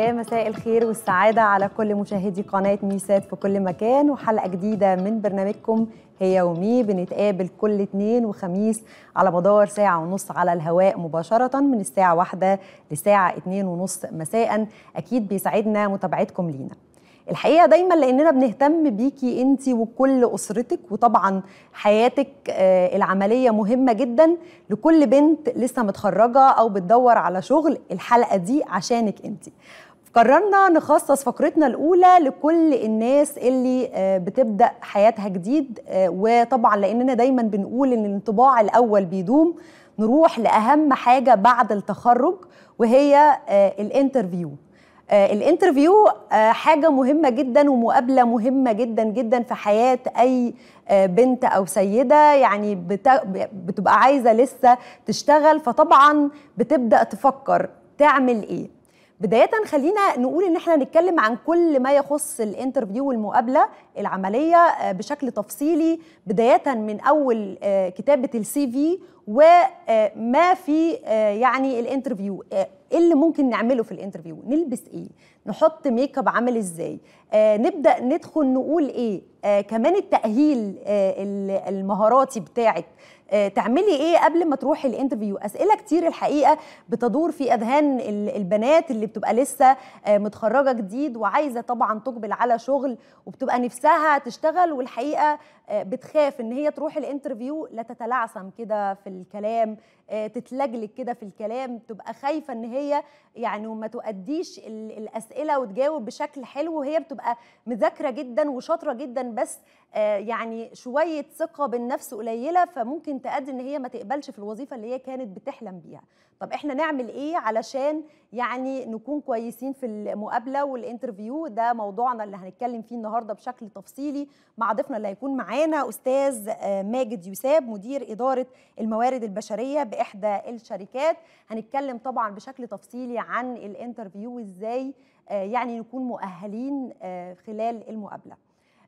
يا مساء الخير والسعادة على كل مشاهدي قناة ميسات في كل مكان وحلقة جديدة من برنامجكم هي يومي بنتقابل كل اثنين وخميس على مدار ساعة ونص على الهواء مباشرة من الساعة واحدة لساعة اثنين ونص مساء أكيد بيسعدنا متابعتكم لينا الحقيقه دايما لاننا بنهتم بيكي انت وكل اسرتك وطبعا حياتك آه، العمليه مهمه جدا لكل بنت لسه متخرجه او بتدور على شغل الحلقه دي عشانك انت قررنا نخصص فقرتنا الاولى لكل الناس اللي آه، بتبدا حياتها جديد آه، وطبعا لاننا دايما بنقول ان الانطباع الاول بيدوم نروح لاهم حاجه بعد التخرج وهي آه، الانترفيو الانترفيو حاجه مهمه جدا ومقابله مهمه جدا جدا في حياه اي بنت او سيده يعني بتبقى عايزه لسه تشتغل فطبعا بتبدا تفكر تعمل ايه بدايه خلينا نقول ان احنا نتكلم عن كل ما يخص الانترفيو والمقابله العمليه آه، بشكل تفصيلي بدايه من اول آه، كتابه السي آه، في وما في يعني الانترفيو ايه اللي ممكن نعمله في الانترفيو نلبس ايه نحط ميك اب عامل ازاي آه نبدا ندخل نقول ايه آه كمان التاهيل آه المهاراتي بتاعك آه، تعملي ايه قبل ما تروحي الانترفيو اسئله كتير الحقيقه بتدور في اذهان البنات اللي بتبقى لسه آه، متخرجه جديد وعايزه طبعا تقبل على شغل وبتبقى نفسها تشتغل والحقيقه آه، بتخاف ان هي تروح الانترفيو لا تتلعثم كده في الكلام آه، تتلجلج كده في الكلام تبقى خايفه ان هي يعني وما تؤديش الاسئله وتجاوب بشكل حلو وهي بتبقى مذاكره جدا وشاطره جدا بس آه، يعني شويه ثقه بالنفس قليله فممكن تؤدي ان هي ما تقبلش في الوظيفه اللي هي كانت بتحلم بيها طب احنا نعمل ايه علشان يعني نكون كويسين في المقابله والانترفيو ده موضوعنا اللي هنتكلم فيه النهارده بشكل تفصيلي مع ضيفنا اللي هيكون معانا استاذ آه، ماجد يوساب مدير اداره الموارد البشريه باحدى الشركات هنتكلم طبعا بشكل تفصيلي عن الانترفيو وازاي آه، يعني نكون مؤهلين آه، خلال المقابله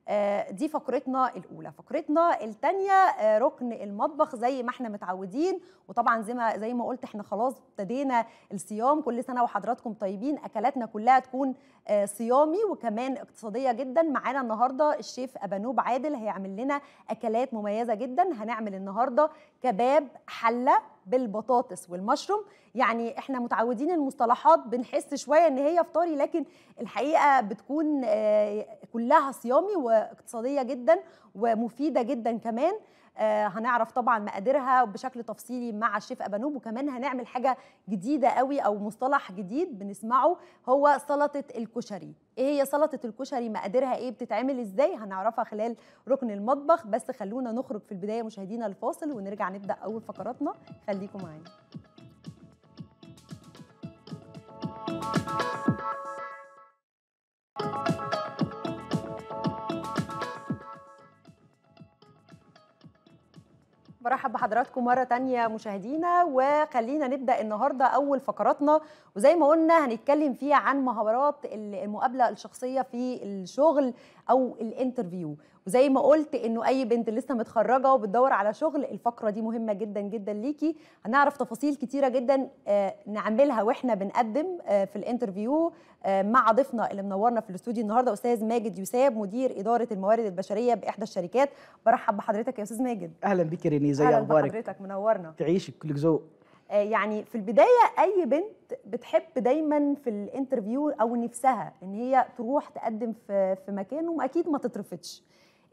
آه، دي فقرتنا الاولى فقرتنا الثانيه آه، ركن المطبخ زي ما احنا متعودين وطبعا زي ما زي ما قلت احنا خلاص ابتدينا الصيام كل سنه وحضراتكم طيبين اكلاتنا كلها تكون آه، صيامي وكمان اقتصاديه جدا معانا النهارده الشيف ابانوب عادل هيعمل لنا اكلات مميزه جدا هنعمل النهارده كباب حله بالبطاطس والمشروم يعني احنا متعودين المصطلحات بنحس شويه ان هي فطاري لكن الحقيقه بتكون آه، كلها صيامي واقتصاديه جدا ومفيده جدا كمان آه، هنعرف طبعا مقاديرها بشكل تفصيلي مع الشيف ابانوب وكمان هنعمل حاجه جديده قوي او مصطلح جديد بنسمعه هو سلطه الكشري ايه هي سلطه الكشري مقاديرها ايه بتتعمل ازاي هنعرفها خلال ركن المطبخ بس خلونا نخرج في البدايه مشاهدينا الفاصل ونرجع نبدا اول فقراتنا خليكم معانا Thank you. برحب بحضراتكم مرة تانية مشاهدينا وخلينا نبدأ النهاردة أول فقراتنا وزي ما قلنا هنتكلم فيها عن مهارات المقابلة الشخصية في الشغل أو الانترفيو وزي ما قلت انه اي بنت لسه متخرجه وبتدور على شغل الفقره دي مهمه جدا جدا ليكي هنعرف تفاصيل كتيره جدا آه، نعملها واحنا بنقدم آه، في الانترفيو آه، مع ضيفنا اللي منورنا في الاستوديو النهارده استاذ ماجد يساب مدير اداره الموارد البشريه باحدى الشركات برحب بحضرتك يا استاذ ماجد اهلا بك ريني زي اخبارك اهلا بحضرتك منورنا تعيشك كلك ذوق يعني في البدايه اي بنت بتحب دايما في الانترفيو او نفسها ان هي تروح تقدم في في مكان واكيد ما تترفضش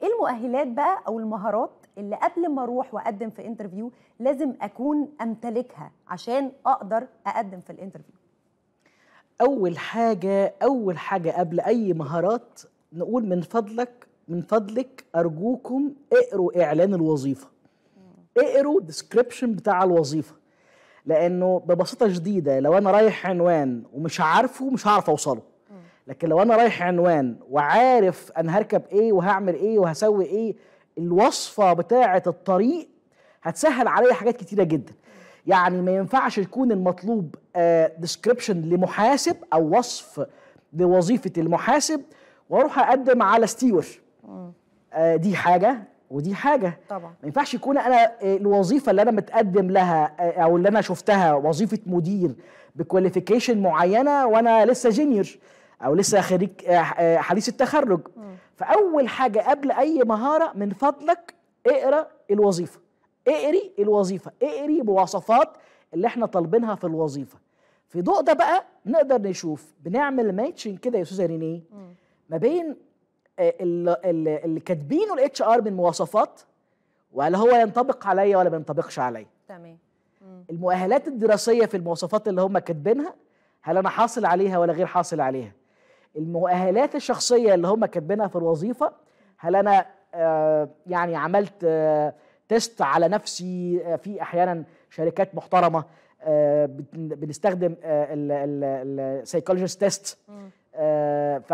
ايه المؤهلات بقى او المهارات اللي قبل ما اروح واقدم في انترفيو لازم اكون امتلكها عشان اقدر اقدم في الانترفيو اول حاجه اول حاجه قبل اي مهارات نقول من فضلك من فضلك ارجوكم اقروا اعلان الوظيفه اقروا ديسكريبشن بتاع الوظيفه لانه ببساطه شديده لو انا رايح عنوان ومش عارفه مش هعرف اوصله لكن لو انا رايح عنوان وعارف انا هركب ايه وهعمل ايه وهسوي ايه الوصفه بتاعه الطريق هتسهل عليا حاجات كتيره جدا يعني ما ينفعش يكون المطلوب ديسكريبشن آه، لمحاسب او وصف لوظيفه المحاسب واروح اقدم على ستيور آه، دي حاجه ودي حاجه طبعا ما ينفعش يكون انا آه، الوظيفه اللي انا متقدم لها او اللي انا شفتها وظيفه مدير بكواليفيكيشن معينه وانا لسه جونيور او لسه خريج آه، حديث التخرج فاول حاجه قبل اي مهاره من فضلك اقرا الوظيفه اقري الوظيفه اقري مواصفات اللي احنا طالبينها في الوظيفه في ضوء ده بقى نقدر نشوف بنعمل ماتشنج كده يا استاذه رينيه ما بين آه، اللي كاتبينه الاتش ار من مواصفات وهل هو ينطبق عليا ولا ما ينطبقش عليا تمام المؤهلات الدراسيه في المواصفات اللي هم كاتبينها هل انا حاصل عليها ولا غير حاصل عليها المؤهلات الشخصيه اللي هم كاتبينها في الوظيفه هل انا آه، يعني عملت تيست آه، على نفسي آه، في احيانا شركات محترمه بنستخدم السيكولوجيست تيست ف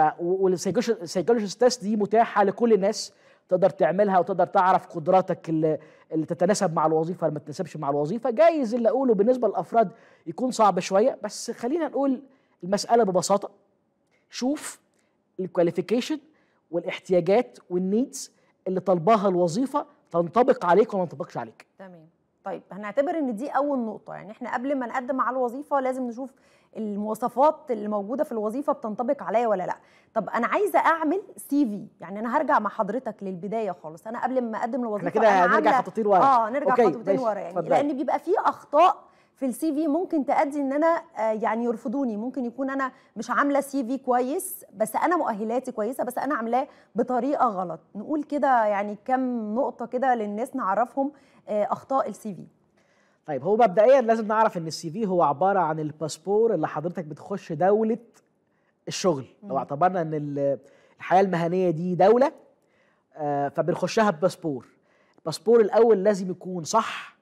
تيست دي متاحه لكل الناس تقدر تعملها وتقدر تعرف قدراتك اللي, تتناسب مع الوظيفه ما تتناسبش مع الوظيفه جايز اللي اقوله بالنسبه للافراد يكون صعب شويه بس خلينا نقول المساله ببساطه شوف الكواليفيكيشن والاحتياجات والنيدز اللي طالباها الوظيفه تنطبق عليك وما تنطبقش عليك تمام طيب هنعتبر ان دي اول نقطه يعني احنا قبل ما نقدم على الوظيفه لازم نشوف المواصفات اللي موجوده في الوظيفه بتنطبق عليا ولا لا طب انا عايزه اعمل سي في يعني انا هرجع مع حضرتك للبدايه خالص انا قبل ما اقدم الوظيفه احنا كده هنرجع خطوتين ورا اه نرجع خطوتين ورا يعني فضل. لان بيبقى في اخطاء في السي في ممكن تؤدي ان انا آه، يعني يرفضوني ممكن يكون انا مش عامله سي في كويس بس انا مؤهلاتي كويسه بس انا عاملاه بطريقه غلط نقول كده يعني كم نقطه كده للناس نعرفهم آه، اخطاء السي في طيب هو مبدئيا لازم نعرف ان السي في هو عباره عن الباسبور اللي حضرتك بتخش دوله الشغل لو اعتبرنا ان الحياه المهنيه دي دوله آه، فبنخشها بباسبور الباسبور الاول لازم يكون صح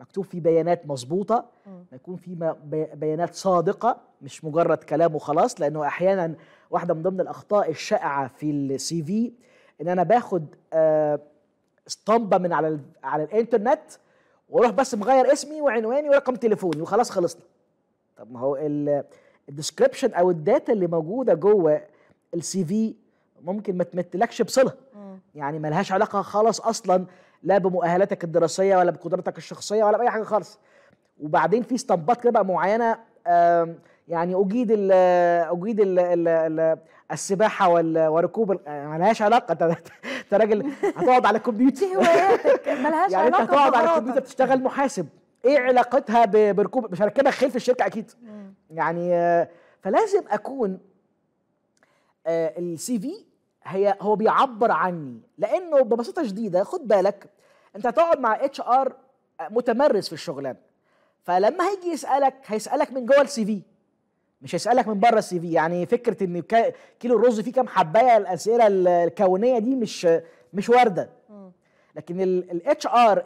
مكتوب فيه بيانات مظبوطه يكون فيه بيانات صادقه مش مجرد كلام وخلاص لانه احيانا واحده من ضمن الاخطاء الشائعه في السي في ان انا باخد آه، اسطمبه من على على الانترنت واروح بس مغير اسمي وعنواني ورقم تليفوني وخلاص خلصنا طب ما هو الديسكريبشن او الداتا اللي موجوده جوه السي في ممكن ما تمتلكش بصله يعني ملهاش علاقه خالص اصلا لا بمؤهلاتك الدراسيه ولا بقدراتك الشخصيه ولا باي حاجه خالص وبعدين في استنباط كده بقى معينه يعني اجيد الـ اجيد الـ الـ الـ السباحه وركوب آه، ملهاش علاقه انت راجل هتقعد على الكمبيوتر هواياتك ملهاش يعني علاقه انت هتقعد على الكمبيوتر تشتغل محاسب ايه علاقتها بركوب مش هركبك خلف الشركه اكيد يعني آه، فلازم اكون آه، السي في هي هو بيعبر عني لانه ببساطه شديده خد بالك انت هتقعد مع اتش ار متمرس في الشغلانه فلما هيجي يسالك هيسالك من جوه السي في مش هيسالك من بره السي في يعني فكره ان كيلو الرز فيه كام حبايه الاسئله الكونيه دي مش مش وارده لكن الاتش ار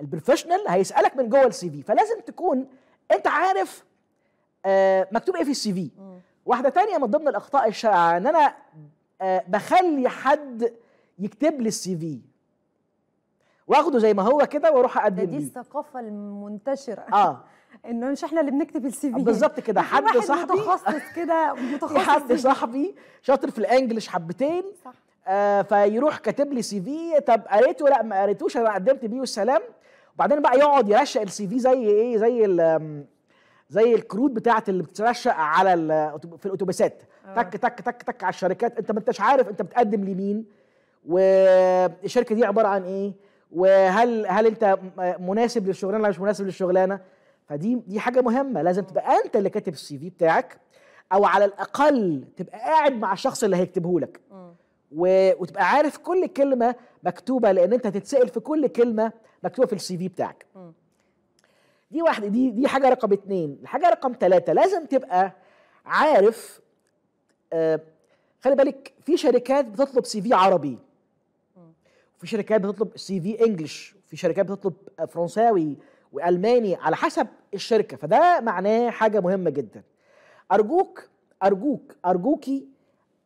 البروفيشنال هيسالك من جوه السي في فلازم تكون انت عارف آه، مكتوب ايه في السي في واحده تانية من ضمن الاخطاء الشائعه ان انا آه، بخلي حد يكتب لي السي في واخده زي ما هو كده واروح اقدم دي الثقافه المنتشره اه انه مش احنا اللي بنكتب السي في بالظبط كده حد صاحبي متخصص كده متخصص حد صاحبي شاطر في الانجليش حبتين صح آه فيروح كاتب لي سي في طب قريته لا ما قريتوش انا قدمت بيه والسلام وبعدين بقى يقعد يرشق السي في زي ايه زي زي الكروت بتاعه اللي بتترشق على في الاتوبيسات آه. تك تك تك تك على الشركات انت ما انتش عارف انت بتقدم لمين والشركه دي عباره عن ايه وهل هل انت مناسب للشغلانه ولا مش مناسب للشغلانه فدي دي حاجه مهمه لازم تبقى انت اللي كاتب السي في بتاعك او على الاقل تبقى قاعد مع الشخص اللي هيكتبه لك و... وتبقى عارف كل كلمه مكتوبه لان انت هتتسال في كل كلمه مكتوبه في السي في بتاعك م. دي واحده دي دي حاجه رقم اتنين الحاجه رقم تلاتة لازم تبقى عارف آه خلي بالك في شركات بتطلب سي في عربي وفي شركات بتطلب سي في انجلش وفي شركات بتطلب فرنساوي والماني على حسب الشركه فده معناه حاجه مهمه جدا ارجوك ارجوك ارجوكي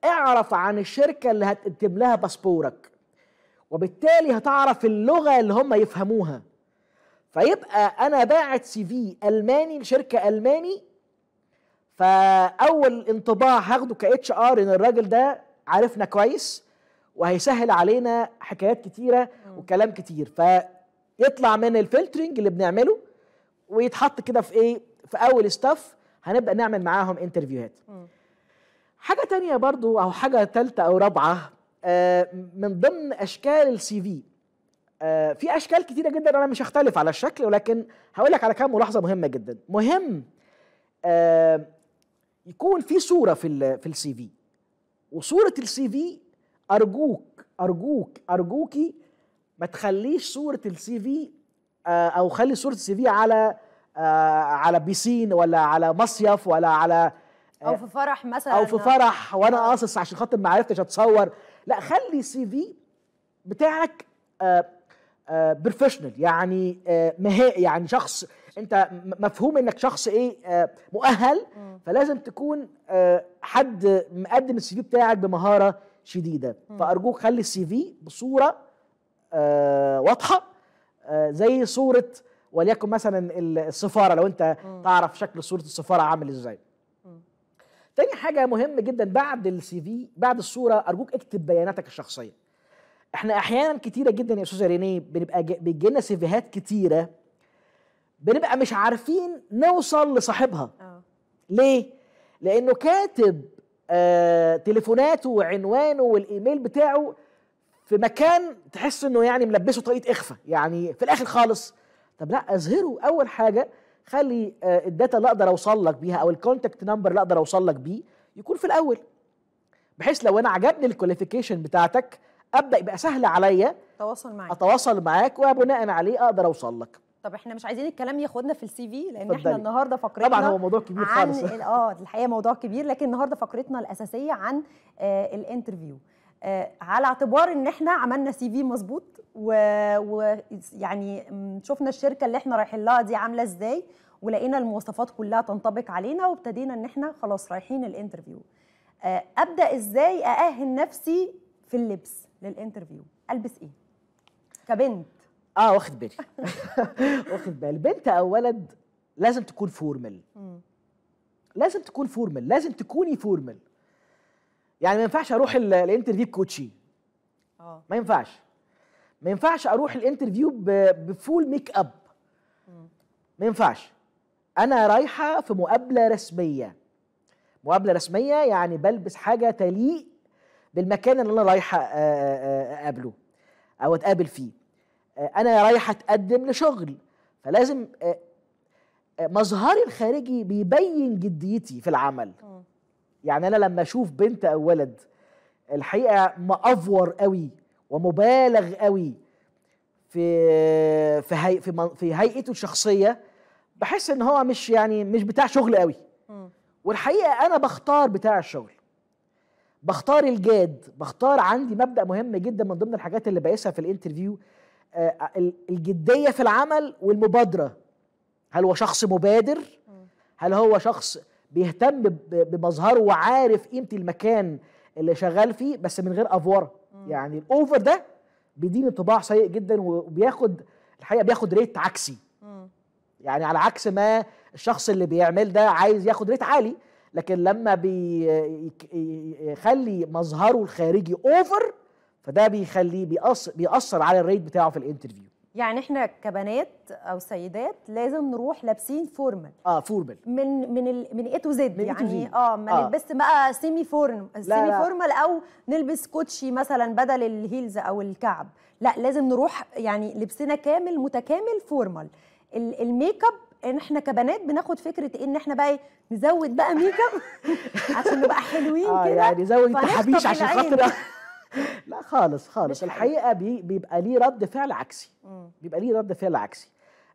اعرف عن الشركه اللي هتقدم لها باسبورك وبالتالي هتعرف اللغه اللي هم يفهموها فيبقى انا باعت سي في الماني لشركه الماني فاول انطباع هاخده كاتش ار ان الراجل ده عارفنا كويس وهيسهل علينا حكايات كتيره وكلام كتير فيطلع من الفلترنج اللي بنعمله ويتحط كده في ايه في اول ستاف هنبدا نعمل معاهم انترفيوهات حاجه تانية برضو او حاجه ثالثه او رابعه آه، من ضمن اشكال السي في آه، في اشكال كتيره جدا انا مش هختلف على الشكل ولكن هقول لك على كام ملاحظه مهمه جدا مهم آه، يكون في صوره في الـ في السي في وصوره السي في ارجوك ارجوك ارجوكي ما تخليش صوره السي في آه، او خلي صوره السي في على على بيسين ولا على مصيف ولا على او في فرح مثلا او في فرح وانا قاصص عشان خاطر ما عرفتش اتصور لا خلي السي في بتاعك بروفيشنال آه، يعني آه، مها يعني شخص انت مفهوم انك شخص ايه آه، مؤهل فلازم تكون حد مقدم السي في بتاعك بمهاره شديده فارجوك خلي السي في بصوره واضحه زي صوره وليكن مثلا السفاره لو انت تعرف شكل صوره السفاره عامل ازاي تاني حاجه مهم جدا بعد السي في بعد الصوره ارجوك اكتب بياناتك الشخصيه احنا احيانا كتيره جدا يا استاذه رينيه بنبقى بيجي لنا سيفيهات كتيره بنبقى مش عارفين نوصل لصاحبها أوه. ليه لانه كاتب آه تليفوناته وعنوانه والايميل بتاعه في مكان تحس انه يعني ملبسه طريقه اخفى يعني في الاخر خالص طب لا اظهره اول حاجه خلي آه الداتا اللي اقدر اوصل لك بيها او الكونتاكت نمبر اللي اقدر اوصل لك بيه يكون في الاول بحيث لو انا عجبني الكواليفيكيشن بتاعتك ابدا يبقى سهل عليا اتواصل معاك اتواصل معاك وبناء عليه اقدر اوصل لك طب احنا مش عايزين الكلام ياخدنا في السي في لان فضلي. احنا النهارده فقرتنا طبعا هو موضوع كبير عن خالص اه الحقيقه موضوع كبير لكن النهارده فقرتنا الاساسيه عن آه الانترفيو آه على اعتبار ان احنا عملنا سي في مظبوط ويعني شفنا الشركه اللي احنا رايحين لها دي عامله ازاي ولقينا المواصفات كلها تنطبق علينا وابتدينا ان احنا خلاص رايحين الانترفيو آه ابدا ازاي ااهل نفسي في اللبس للانترفيو البس ايه كبنت اه واخد بالي واخد بالي بنت او ولد لازم تكون فورمال لازم تكون فورمال لازم تكوني فورمال يعني ما ينفعش اروح الانترفيو بكوتشي اه ما ينفعش ما ينفعش اروح الانترفيو بفول ميك اب ما ينفعش انا رايحه في مقابله رسميه مقابله رسميه يعني بلبس حاجه تليق بالمكان اللي انا رايحه آه، آه، آه، اقابله او اتقابل فيه انا رايحه اتقدم لشغل فلازم مظهري الخارجي بيبين جديتي في العمل يعني انا لما اشوف بنت او ولد الحقيقه مأفور قوي ومبالغ قوي في في هي في, في هيئته الشخصيه بحس ان هو مش يعني مش بتاع شغل قوي والحقيقه انا بختار بتاع الشغل بختار الجاد بختار عندي مبدا مهم جدا من ضمن الحاجات اللي بقيسها في الانترفيو آه، آه، الجديه في العمل والمبادره هل هو شخص مبادر هل هو شخص بيهتم بمظهره وعارف قيمه المكان اللي شغال فيه بس من غير افوره يعني الاوفر ده بيديني انطباع سيء جدا وبياخد الحقيقه بياخد ريت عكسي يعني على عكس ما الشخص اللي بيعمل ده عايز ياخد ريت عالي لكن لما بيخلي مظهره الخارجي اوفر فده بيخليه بيأثر, على الريت بتاعه في الانترفيو يعني احنا كبنات او سيدات لازم نروح لابسين فورمال اه فورمال من من ال من اي تو زد يعني اه ما آه. نلبس بقى سيمي فورم سيمي فورمال او نلبس كوتشي مثلا بدل الهيلز او الكعب لا لازم نروح يعني لبسنا كامل متكامل فورمال الميك اب ان احنا كبنات بناخد فكره ان احنا بقى إيه، نزود بقى ميك اب عشان نبقى حلوين آه، كده آه يعني زود التحابيش عشان خاطر لا خالص خالص الحقيقه بي بيبقى ليه رد فعل عكسي بيبقى ليه رد فعل عكسي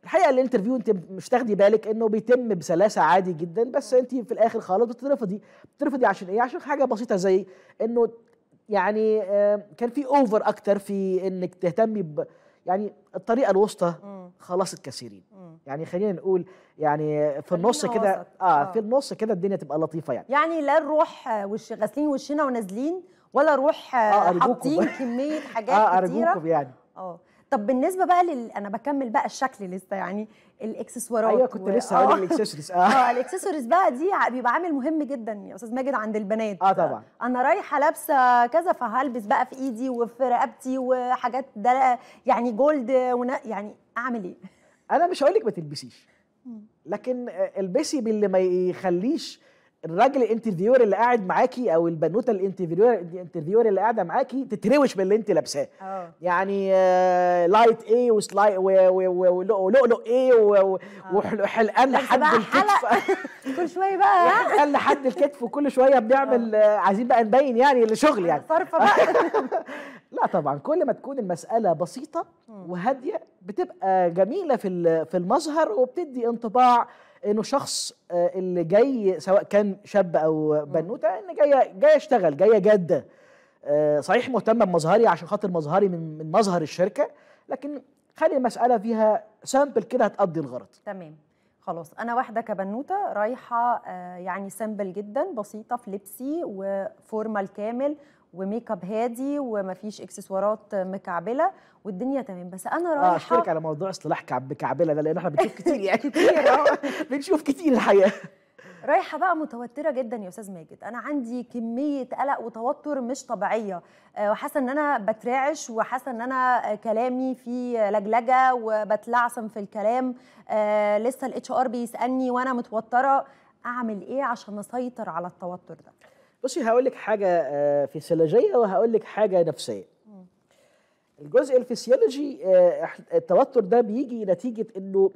الحقيقه الانترفيو انت مش تاخدي بالك انه بيتم بسلاسه عادي جدا بس انت في الاخر خالص بتترفضي بتترفضي عشان ايه عشان حاجه بسيطه زي انه يعني آه، كان في اوفر اكتر في انك تهتمي يعني الطريقه الوسطى خلاص الكثيرين يعني خلينا نقول يعني في النص كده اه آه في النص كده الدنيا تبقى لطيفه يعني يعني لا نروح وش غاسلين وشنا ونازلين ولا نروح آه حاطين كميه آه، حاجات آه كتيره اه ارجوكم يعني اه طب بالنسبه بقى لل انا بكمل بقى الشكل لسه يعني الاكسسوارات ايوه كنت لسه هقول آه. الاكسسوارز آه،, اه, الاكسسوارز بقى دي بيبقى عامل مهم جدا يا استاذ ماجد عند البنات اه طبعا انا رايحه لابسه كذا فهلبس بقى في ايدي وفي رقبتي وحاجات ده يعني جولد ون... يعني اعمل ايه؟ انا مش هقول لك ما تلبسيش لكن البسي باللي ما يخليش الراجل الانترفيور اللي قاعد معاكي او البنوته الانترفيور الانترفيور اللي قاعده معاكي تتروش باللي انت لابساه اه. يعني آه لايت ايه وسلاي ولؤلؤ ايه وحلقان لحد الكتف كل شويه بقى يعني حلقان لحد الكتف وكل شويه بنعمل اه. آه عايزين بقى نبين يعني الشغل يعني صرفه بقى لا طبعا كل ما تكون المساله بسيطه وهاديه بتبقى جميله في في المظهر وبتدي انطباع انه شخص آه، اللي جاي سواء كان شاب او بنوته ان جاي جاي اشتغل جايه آه، جاده صحيح مهتمه بمظهري عشان خاطر مظهري من من مظهر الشركه لكن خلي المساله فيها سامبل كده هتقضي الغرض تمام خلاص انا واحده كبنوته رايحه آه، يعني سامبل جدا بسيطه في لبسي وفورمال كامل وميك اب هادي ومفيش اكسسوارات مكعبله والدنيا تمام بس انا آه، رايحه اه اشكرك على موضوع اصطلاح كعب ده لان احنا بنشوف كتير يعني كتير بنشوف كتير الحقيقه رايحه بقى متوتره جدا يا استاذ ماجد انا عندي كميه قلق وتوتر مش طبيعيه آه، وحاسه ان انا بترعش وحاسه ان انا كلامي فيه لجلجه وبتلعثم في الكلام آه، لسه الاتش ار بيسالني وانا متوتره اعمل ايه عشان اسيطر على التوتر ده بصي هقول لك حاجه آه، فيسيولوجيه وهقول لك حاجه نفسيه الجزء الفسيولوجي آه، التوتر ده بيجي نتيجه انه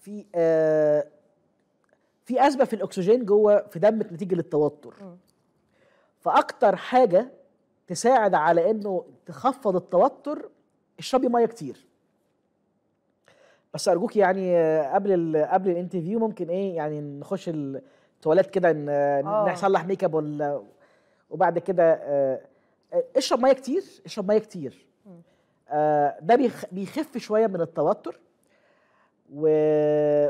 في آه، في ازمه في الاكسجين جوه في دمك نتيجه للتوتر فاكتر حاجه تساعد على انه تخفض التوتر اشربي ميه كتير بس ارجوك يعني قبل قبل الانترفيو ممكن ايه يعني نخش تواليت كده نصلح ميك اب ولا وبعد كده آه، اشرب ميه كتير اشرب ميه كتير آه، ده بيخف شويه من التوتر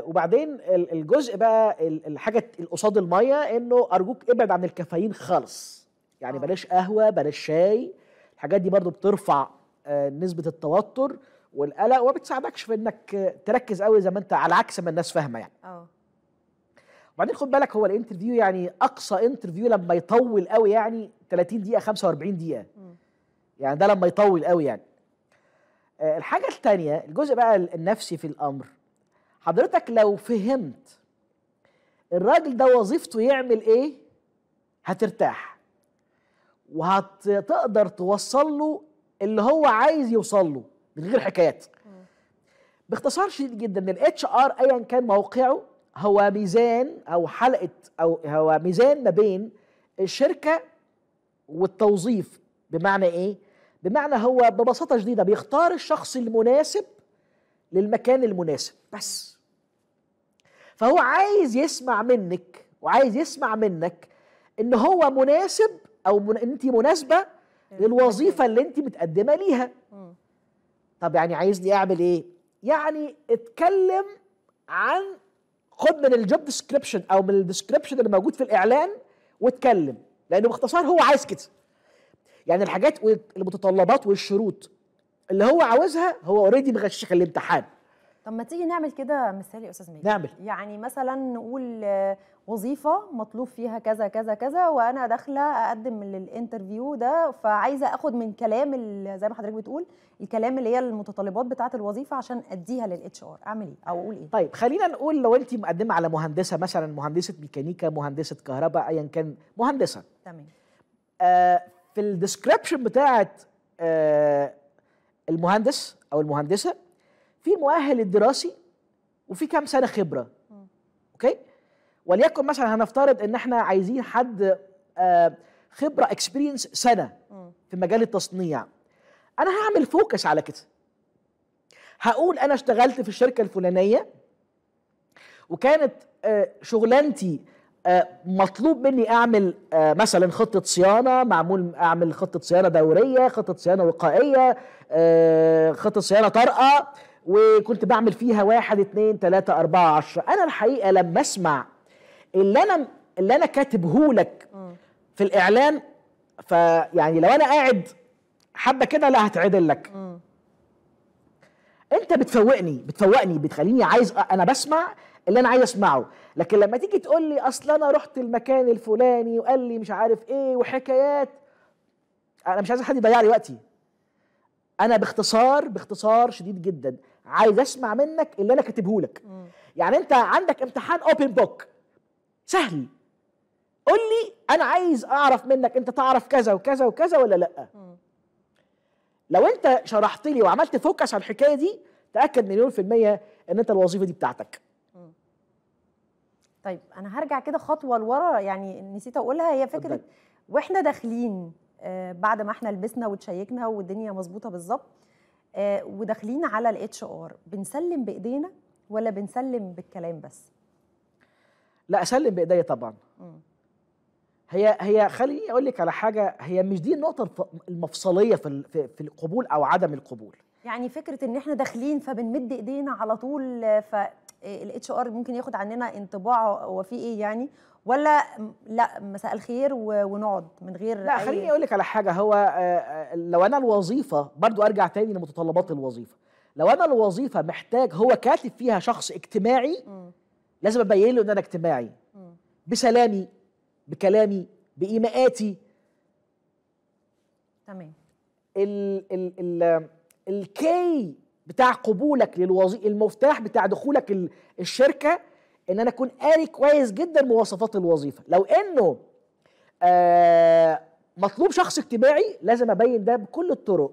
وبعدين الجزء بقى الحاجه قصاد الميه انه ارجوك ابعد عن الكافيين خالص يعني آه. بلاش قهوه بلاش شاي الحاجات دي برضو بترفع نسبه التوتر والقلق وما بتساعدكش في انك تركز قوي زي ما انت على عكس ما الناس فاهمه يعني اه وبعدين خد بالك هو الانترفيو يعني اقصى انترفيو لما يطول قوي يعني 30 دقيقه 45 دقيقه م. يعني ده لما يطول قوي يعني أه الحاجه الثانيه الجزء بقى النفسي في الامر حضرتك لو فهمت الراجل ده وظيفته يعمل ايه هترتاح وهتقدر توصل له اللي هو عايز يوصل له من غير حكايات باختصار شديد جدا ان الاتش ار ايا كان موقعه هو ميزان او حلقه او هو ميزان ما بين الشركه والتوظيف بمعنى ايه؟ بمعنى هو ببساطه شديده بيختار الشخص المناسب للمكان المناسب بس فهو عايز يسمع منك وعايز يسمع منك ان هو مناسب او من انت مناسبه للوظيفه اللي انت متقدمه ليها طب يعني عايزني اعمل ايه يعني اتكلم عن خد من الجوب ديسكريبشن او من الديسكريبشن اللي موجود في الاعلان واتكلم لانه باختصار هو عايز كده يعني الحاجات والمتطلبات والشروط اللي هو عاوزها هو اوريدي مغشيش الامتحان طب ما تيجي نعمل كده مثال يا استاذ ميدو نعمل يعني مثلا نقول آه، وظيفه مطلوب فيها كذا كذا كذا وانا داخله اقدم للانترفيو ده فعايزه اخد من كلام زي ما حضرتك بتقول الكلام اللي هي المتطلبات بتاعه الوظيفه عشان اديها للاتش ار اعمل ايه او اقول ايه طيب خلينا نقول لو انت مقدمه على مهندسه مثلا مهندسه ميكانيكا مهندسه كهرباء ايا كان مهندسه تمام آه في الديسكريبشن بتاعه آه المهندس او المهندسه في المؤهل الدراسي وفي كام سنه خبره اوكي وليكن مثلا هنفترض ان احنا عايزين حد آه، خبره اكسبيرينس سنه في مجال التصنيع انا هعمل فوكس على كده هقول انا اشتغلت في الشركه الفلانيه وكانت آه، شغلانتي آه، مطلوب مني اعمل مثلا خطه صيانه معمول اعمل خطه صيانه دوريه خطه صيانه وقائيه خطه صيانه طارئه وكنت بعمل فيها واحد اتنين تلاتة أربعة عشرة أنا الحقيقة لما أسمع اللي أنا اللي أنا كاتبه لك في الإعلان فيعني لو أنا قاعد حبة كده لا هتعدل لك أنت بتفوقني بتفوقني بتخليني عايز أنا بسمع اللي انا عايز اسمعه لكن لما تيجي تقول لي اصل انا رحت المكان الفلاني وقال لي مش عارف ايه وحكايات انا مش عايز حد يضيع لي وقتي انا باختصار باختصار شديد جدا عايز اسمع منك اللي انا كاتبه لك يعني انت عندك امتحان اوبن بوك سهل قول لي انا عايز اعرف منك انت تعرف كذا وكذا وكذا ولا لا مم. لو انت شرحت لي وعملت فوكس على الحكايه دي تاكد مليون في الميه ان انت الوظيفه دي بتاعتك مم. طيب انا هرجع كده خطوه لورا يعني نسيت اقولها هي فكره واحنا داخلين آه، بعد ما احنا لبسنا وتشيكنا والدنيا مظبوطه بالظبط آه، وداخلين على الاتش ار بنسلم بايدينا ولا بنسلم بالكلام بس لا اسلم بايديا طبعا م. هي هي خليني اقول لك على حاجه هي مش دي النقطه المفصليه في في القبول او عدم القبول يعني فكره ان احنا داخلين فبنمد ايدينا على طول ف آه، الاتش ار ممكن ياخد عننا انطباع هو في ايه يعني ولا لا مساء الخير ونقعد من غير لا أي... خليني اقول لك على حاجه هو آه، آه، لو انا الوظيفه برضو ارجع تاني لمتطلبات الوظيفه لو انا الوظيفه محتاج هو كاتب فيها شخص اجتماعي م. لازم ابين له ان انا اجتماعي م. بسلامي بكلامي بايماءاتي تمام ال ال ال الكي بتاع قبولك للوظيفه المفتاح بتاع دخولك الشركه ان انا اكون قاري كويس جدا مواصفات الوظيفه لو انه آه مطلوب شخص اجتماعي لازم ابين ده بكل الطرق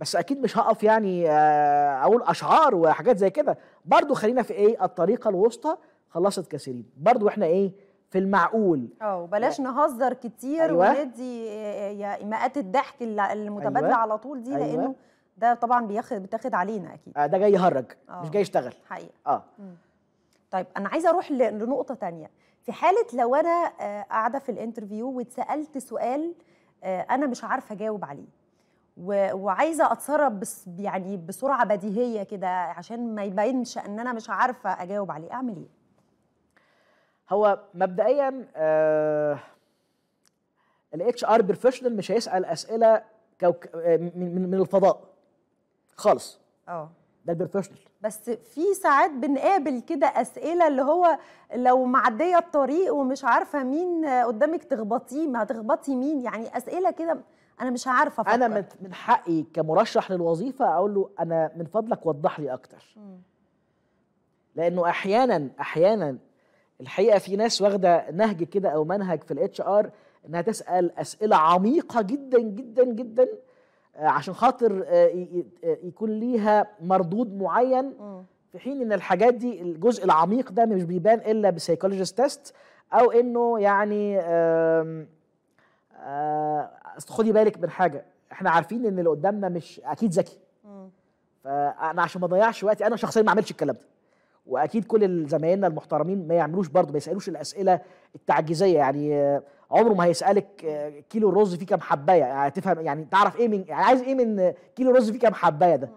بس اكيد مش هقف يعني آه اقول اشعار وحاجات زي كده برضو خلينا في ايه الطريقه الوسطى خلصت كثيرين برضو احنا ايه في المعقول اه وبلاش نهزر كتير أيوة. وندي آه، آه، ايماءات الضحك المتبادله أيوة. على طول دي أيوة. لانه ده طبعا بياخد بتاخد علينا اكيد آه ده جاي يهرج أوه. مش جاي يشتغل حقيقه اه م. طيب انا عايزه اروح لنقطه تانية في حاله لو انا آه، قاعده في الانترفيو واتسالت سؤال آه، انا مش عارفه اجاوب عليه وعايزه اتصرف بس يعني بسرعه بديهيه كده عشان ما يبينش ان انا مش عارفه اجاوب عليه اعمل ايه هو مبدئيا الاتش ار بروفيشنال مش هيسال اسئله كوك... آه، من, من الفضاء خالص اه ده بروفيشنال بس في ساعات بنقابل كده اسئله اللي هو لو معديه الطريق ومش عارفه مين قدامك تخبطيه ما هتخبطي مين يعني اسئله كده انا مش عارفه أفكر. انا من حقي كمرشح للوظيفه اقول له انا من فضلك وضح لي اكتر لانه احيانا احيانا الحقيقه في ناس واخده نهج كده او منهج في الاتش ار انها تسال اسئله عميقه جدا جدا جدا آه، عشان خاطر آه، آه، يكون ليها مردود معين في حين ان الحاجات دي الجزء العميق ده مش بيبان الا بسايكولوجيست تيست او انه يعني خدي بالك من حاجه احنا عارفين ان اللي قدامنا مش اكيد ذكي فانا عشان ما اضيعش وقتي انا شخصيا ما اعملش الكلام ده واكيد كل زمايلنا المحترمين ما يعملوش برضه ما يسالوش الاسئله التعجيزيه يعني عمره ما هيسالك آه، كيلو الرز فيه كام حبايه يعني تفهم يعني تعرف ايه من يعني عايز ايه من كيلو الرز فيه كام حبايه ده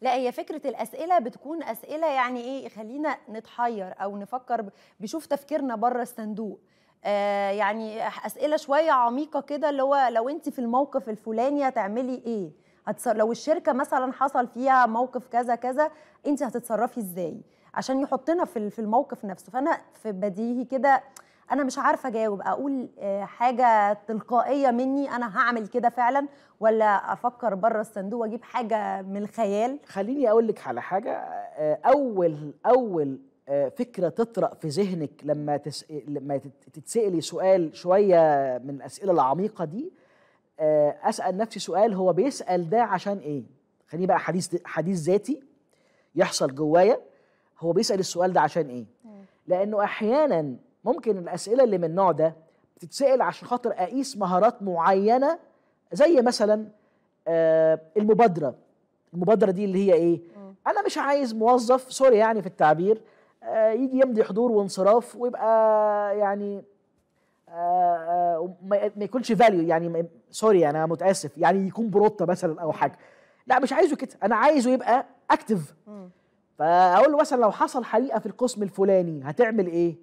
لا هي فكره الاسئله بتكون اسئله يعني ايه خلينا نتحير او نفكر بشوف تفكيرنا بره الصندوق آه يعني اسئله شويه عميقه كده اللي هو لو انت في الموقف الفلاني هتعملي ايه هتصر... لو الشركه مثلا حصل فيها موقف كذا كذا انت هتتصرفي ازاي عشان يحطنا في في الموقف نفسه فانا في بديهي كده انا مش عارفه اجاوب اقول آه، حاجه تلقائيه مني انا هعمل كده فعلا ولا افكر بره الصندوق واجيب حاجه من الخيال خليني اقول لك على حاجه آه، اول اول آه، فكره تطرا في ذهنك لما تس... لما تتسالي سؤال شويه من الاسئله العميقه دي اسال نفسي سؤال هو بيسال ده عشان ايه خليني بقى حديث حديث ذاتي يحصل جوايا هو بيسال السؤال ده عشان ايه لانه احيانا ممكن الاسئله اللي من النوع ده بتتسال عشان خاطر اقيس مهارات معينه زي مثلا آه المبادره المبادره دي اللي هي ايه انا مش عايز موظف سوري يعني في التعبير آه يجي يمضي حضور وانصراف ويبقى يعني آه, آه، ما يكونش فاليو يعني سوري انا متاسف يعني يكون بروطه مثلا او حاجه لا مش عايزه كده انا عايزه يبقى اكتف فاقول له مثلا لو حصل حريقه في القسم الفلاني هتعمل ايه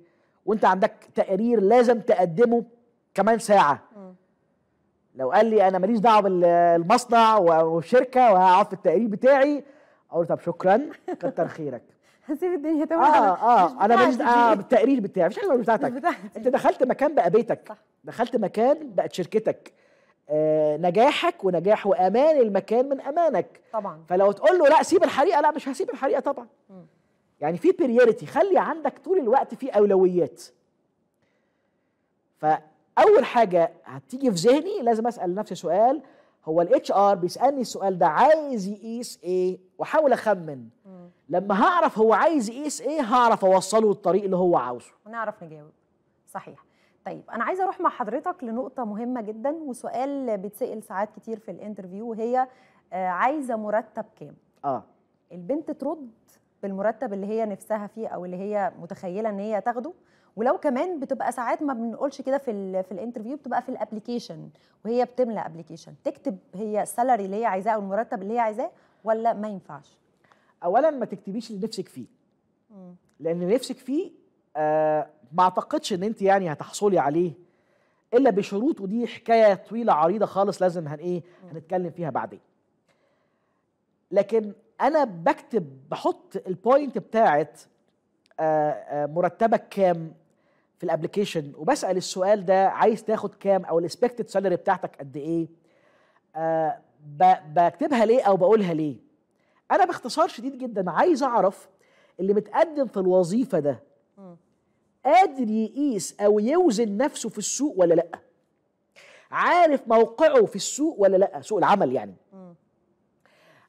وانت عندك تقرير لازم تقدمه كمان ساعه لو قال لي انا ماليش دعوه بالمصنع والشركه وهقعد في التقرير بتاعي اقول طب شكرا كتر خيرك هسيب الدنيا تمام اه اه انا ماليش دعوه آه، بالتقرير بتاعي مش حاجه بتاعتك انت دخلت مكان بقى بيتك صح. دخلت مكان بقت شركتك آه نجاحك ونجاح وامان المكان من امانك طبعا فلو تقول له لا سيب الحريقه لا مش هسيب الحريقه طبعا م. يعني في بريوريتي خلي عندك طول الوقت في اولويات فاول حاجه هتيجي في ذهني لازم اسال نفسي سؤال هو الاتش ار بيسالني السؤال ده عايز يقيس ايه واحاول اخمن لما هعرف هو عايز يقيس ايه هعرف اوصله للطريق اللي هو عاوزه ونعرف نجاوب صحيح طيب انا عايزه اروح مع حضرتك لنقطه مهمه جدا وسؤال بيتسال ساعات كتير في الانترفيو وهي آه، عايزه مرتب كام اه البنت ترد بالمرتب اللي هي نفسها فيه او اللي هي متخيله ان هي تاخده ولو كمان بتبقى ساعات ما بنقولش كده في الـ في الانترفيو بتبقى في الابلكيشن وهي بتملى ابلكيشن تكتب هي السالري اللي هي عايزاه او المرتب اللي هي عايزاه ولا ما ينفعش اولا ما تكتبيش اللي نفسك فيه لان نفسك فيه آه ما اعتقدش ان انت يعني هتحصلي عليه الا بشروط ودي حكايه طويله عريضه خالص لازم هن ايه هنتكلم فيها بعدين لكن انا بكتب بحط البوينت بتاعت آه، آه، مرتبك كام في الابلكيشن وبسال السؤال ده عايز تاخد كام او الاكسبكتد سالري بتاعتك قد ايه آه، بكتبها ليه او بقولها ليه انا باختصار شديد جدا عايز اعرف اللي متقدم في الوظيفه ده قادر يقيس او يوزن نفسه في السوق ولا لا عارف موقعه في السوق ولا لا سوق العمل يعني م.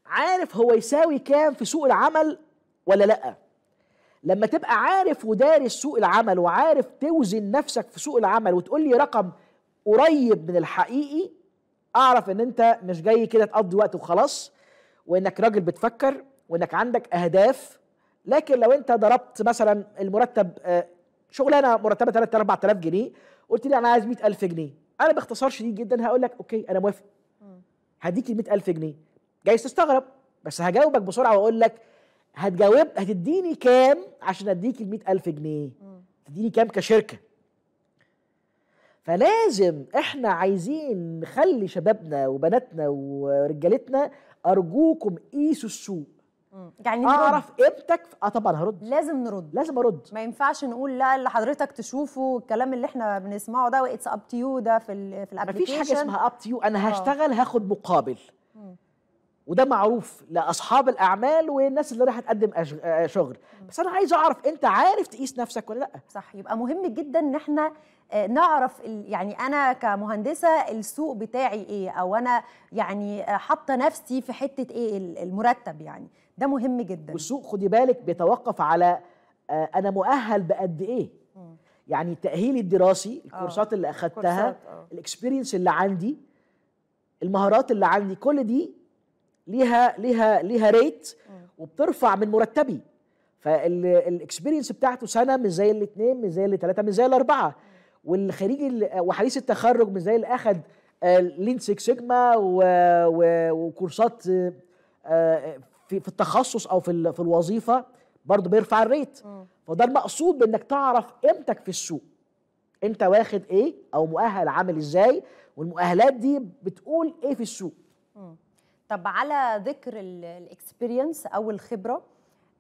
عارف هو يساوي كام في سوق العمل ولا لا لما تبقى عارف ودارس سوق العمل وعارف توزن نفسك في سوق العمل وتقول لي رقم قريب من الحقيقي اعرف ان انت مش جاي كده تقضي وقت وخلاص وانك راجل بتفكر وانك عندك اهداف لكن لو انت ضربت مثلا المرتب آه، شغلانه مرتبه 3 4000 جنيه قلت لي انا عايز 100000 جنيه انا باختصار شديد جدا هقول لك اوكي انا موافق هديك ال 100000 جنيه جايز تستغرب بس هجاوبك بسرعه واقول لك هتجاوب هتديني كام عشان اديك ال 100000 جنيه تديني كام كشركه فلازم احنا عايزين نخلي شبابنا وبناتنا ورجالتنا ارجوكم قيسوا السوق يعني اعرف قيمتك اه طبعا هرد لازم نرد لازم ارد ما ينفعش نقول لا اللي حضرتك تشوفه الكلام اللي احنا بنسمعه ده واتس اب تو يو ده في ال في الابلكيشن مفيش حاجه اسمها اب تو يو انا آه. هشتغل هاخد مقابل مم. وده معروف لاصحاب الاعمال والناس اللي رايحه تقدم آه، شغل بس انا عايز اعرف انت عارف تقيس نفسك ولا لا صح يبقى مهم جدا ان احنا آه، نعرف يعني انا كمهندسه السوق بتاعي ايه او انا يعني آه، حاطه نفسي في حته ايه المرتب يعني ده مهم جدا والسوق خدي بالك بيتوقف على انا مؤهل بقد ايه يعني تاهيلي الدراسي الكورسات اللي اخذتها الاكسبيرينس اللي عندي المهارات اللي عندي كل دي ليها ليها ليها ريت وبترفع من مرتبي فالاكسبيرينس بتاعته سنه مش زي الاثنين مش زي الثلاثه مش زي الاربعه والخريج وحديث التخرج مش زي اللي اخذ لين سيك سيجما وكورسات آه، آه، في التخصص او في في الوظيفه برضه بيرفع الريت فده المقصود بانك تعرف قيمتك في السوق انت واخد ايه او مؤهل عامل ازاي والمؤهلات دي بتقول ايه في السوق طب على ذكر الاكسبيرينس او الخبره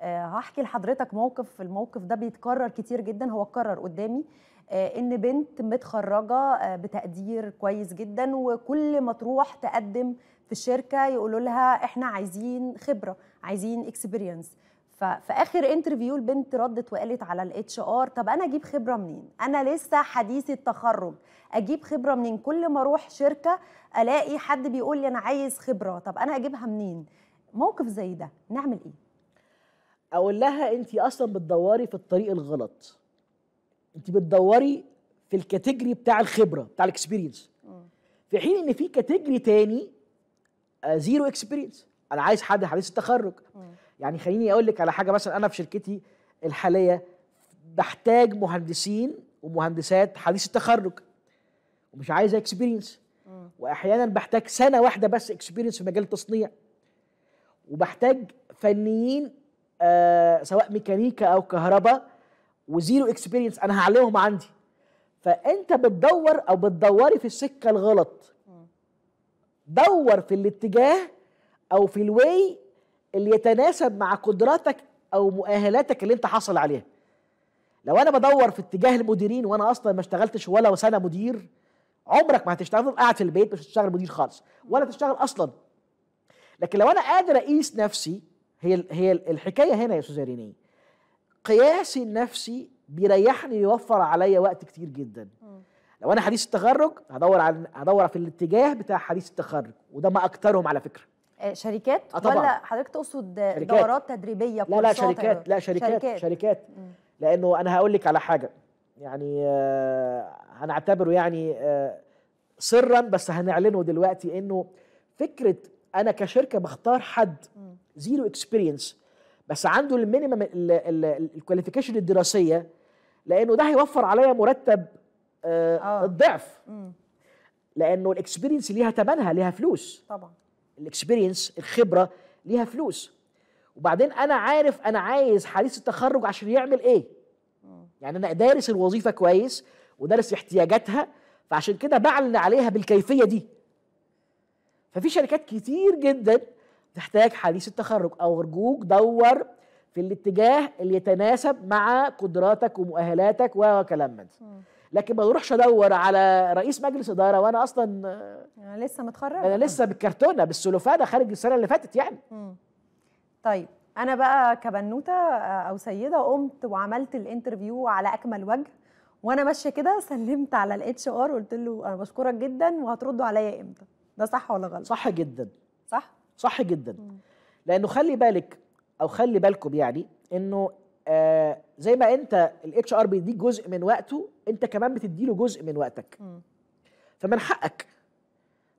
أه هحكي لحضرتك موقف الموقف ده بيتكرر كتير جدا هو اتكرر قدامي أه ان بنت متخرجه أه بتقدير كويس جدا وكل ما تروح تقدم في الشركه يقولوا لها احنا عايزين خبره عايزين اكسبيرينس ففي اخر انترفيو البنت ردت وقالت على الاتش ار طب انا اجيب خبره منين انا لسه حديث التخرج اجيب خبره منين كل ما اروح شركه الاقي حد بيقول لي انا عايز خبره طب انا اجيبها منين موقف زي ده نعمل ايه اقول لها انت اصلا بتدوري في الطريق الغلط انت بتدوري في الكاتيجري بتاع الخبره بتاع الاكسبيرينس في حين ان في كاتيجري تاني زيرو آه، اكسبيرينس انا عايز حد حديث التخرج مم. يعني خليني اقول لك على حاجه مثلا انا في شركتي الحاليه بحتاج مهندسين ومهندسات حديث التخرج ومش عايزه اكسبيرينس واحيانا بحتاج سنه واحده بس اكسبيرينس في مجال التصنيع وبحتاج فنيين آه سواء ميكانيكا او كهرباء وزيرو اكسبيرينس انا هعلمهم عندي فانت بتدور او بتدوري في السكه الغلط دور في الاتجاه او في الواي اللي يتناسب مع قدراتك او مؤهلاتك اللي انت حاصل عليها لو انا بدور في اتجاه المديرين وانا اصلا ما اشتغلتش ولا سنه مدير عمرك ما هتشتغل قاعد في البيت مش هتشتغل مدير خالص ولا تشتغل اصلا لكن لو انا قادر اقيس نفسي هي هي الحكايه هنا يا استاذ ريني قياسي النفسي بيريحني يوفر عليا وقت كتير جدا لو انا حديث التخرج هدور على هدور في الاتجاه بتاع حديث التخرج وده ما اكترهم على فكره آه، شركات آه طبعاً. ولا حضرتك تقصد شركات. دورات تدريبيه لا لا شركات لا شركات شركات, شركات. لانه انا هقول لك على حاجه يعني آه هنعتبره يعني آه سرا بس هنعلنه دلوقتي انه فكره انا كشركه بختار حد زيرو اكسبيرينس بس عنده المينيمم الكواليفيكيشن الدراسيه لانه ده هيوفر عليا مرتب آه, آه. الضعف لانه الاكسبيرينس ليها ثمنها ليها فلوس طبعا الاكسبيرينس الخبره ليها فلوس وبعدين انا عارف انا عايز حديث التخرج عشان يعمل ايه يعني انا دارس الوظيفه كويس ودارس احتياجاتها فعشان كده بعلن عليها بالكيفيه دي ففي شركات كتير جدا تحتاج حديث التخرج ارجوك دور في الاتجاه اللي يتناسب مع قدراتك ومؤهلاتك وكلام من لكن ما بروحش ادور على رئيس مجلس اداره وانا اصلا انا لسه متخرج انا لسه بالكرتونه بالسلوفانه خارج السنه اللي فاتت يعني مم. طيب انا بقى كبنوته آه، او سيده قمت وعملت الانترفيو على اكمل وجه وانا ماشيه كده سلمت على الاتش ار قلت له انا بشكرك جدا وهتردوا عليا امتى ده صح ولا غلط صح جدا صح صح جدا مم. لانه خلي بالك او خلي بالكم يعني انه آه، زي ما انت الاتش ار بيديك جزء من وقته انت كمان بتديله جزء من وقتك م. فمن حقك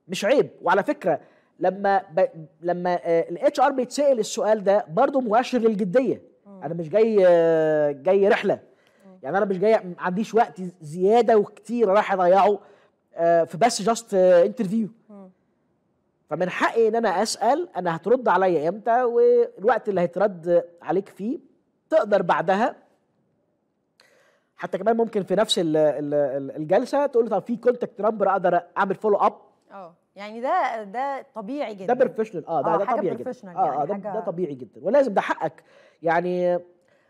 مش عيب وعلى فكره لما ب... لما آه، الاتش ار بيتسال السؤال ده برضه مؤشر للجديه م. انا مش جاي آه، جاي رحله م. يعني انا مش جاي ما عنديش وقت زياده وكتير رايح اضيعه في بس جاست انترفيو فمن حقي ان انا اسال انا هترد عليا امتى والوقت اللي هيترد عليك فيه تقدر بعدها حتى كمان ممكن في نفس الجلسه تقول له طب في كونتاكت نمبر اقدر اعمل فولو اب اه يعني ده ده طبيعي جدا ده بروفيشنال اه ده, آه، ده طبيعي جدا آه، يعني اه, ده, ده طبيعي جدا ولازم ده حقك يعني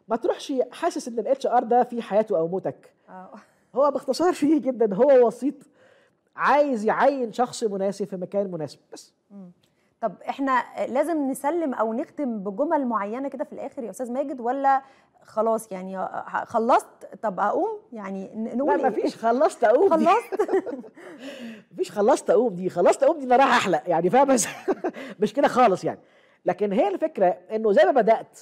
ما تروحش حاسس ان الاتش ار ده في حياته او موتك اه هو باختصار فيه جدا هو وسيط عايز يعين شخص مناسب في مكان مناسب بس م. طب احنا لازم نسلم او نختم بجمل معينه كده في الاخر يا استاذ ماجد ولا خلاص يعني خلصت طب اقوم يعني نقول لا إيه؟ مفيش خلصت اقوم خلصت مفيش خلصت اقوم دي خلصت اقوم دي انا رايح احلق يعني فاهم مش كده خالص يعني لكن هي الفكره انه زي ما بدات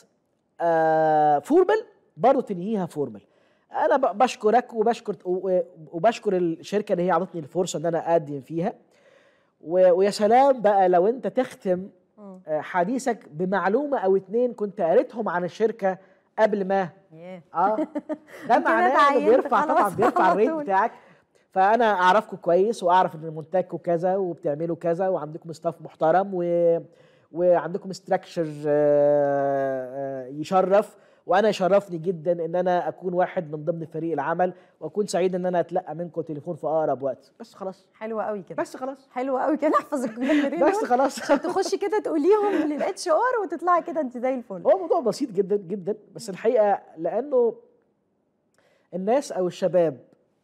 آه، فورمال برضه تنهيها فورمال انا بشكرك وبشكر وبشكر الشركه اللي هي عطتني الفرصه ان انا اقدم فيها ويا سلام بقى لو انت تختم آه، حديثك بمعلومه او اتنين كنت قريتهم عن الشركه قبل ما اه ده معناه انه بيرفع طبعا بيرفع الريت بتاعك فانا اعرفكم كويس واعرف ان منتجكم كذا وبتعملوا كذا وعندكم ستاف محترم و... وعندكم ستراكشر آه، آه، يشرف وانا شرفني جدا ان انا اكون واحد من ضمن فريق العمل واكون سعيد ان انا اتلقى منكم تليفون في اقرب وقت بس خلاص حلوه قوي كده بس خلاص حلوه قوي كده احفظ الكلمتين بس خلاص عشان تخشي كده تقوليهم للاتش ار وتطلعي كده انت زي الفل هو موضوع بسيط جدا جدا بس الحقيقه لانه الناس او الشباب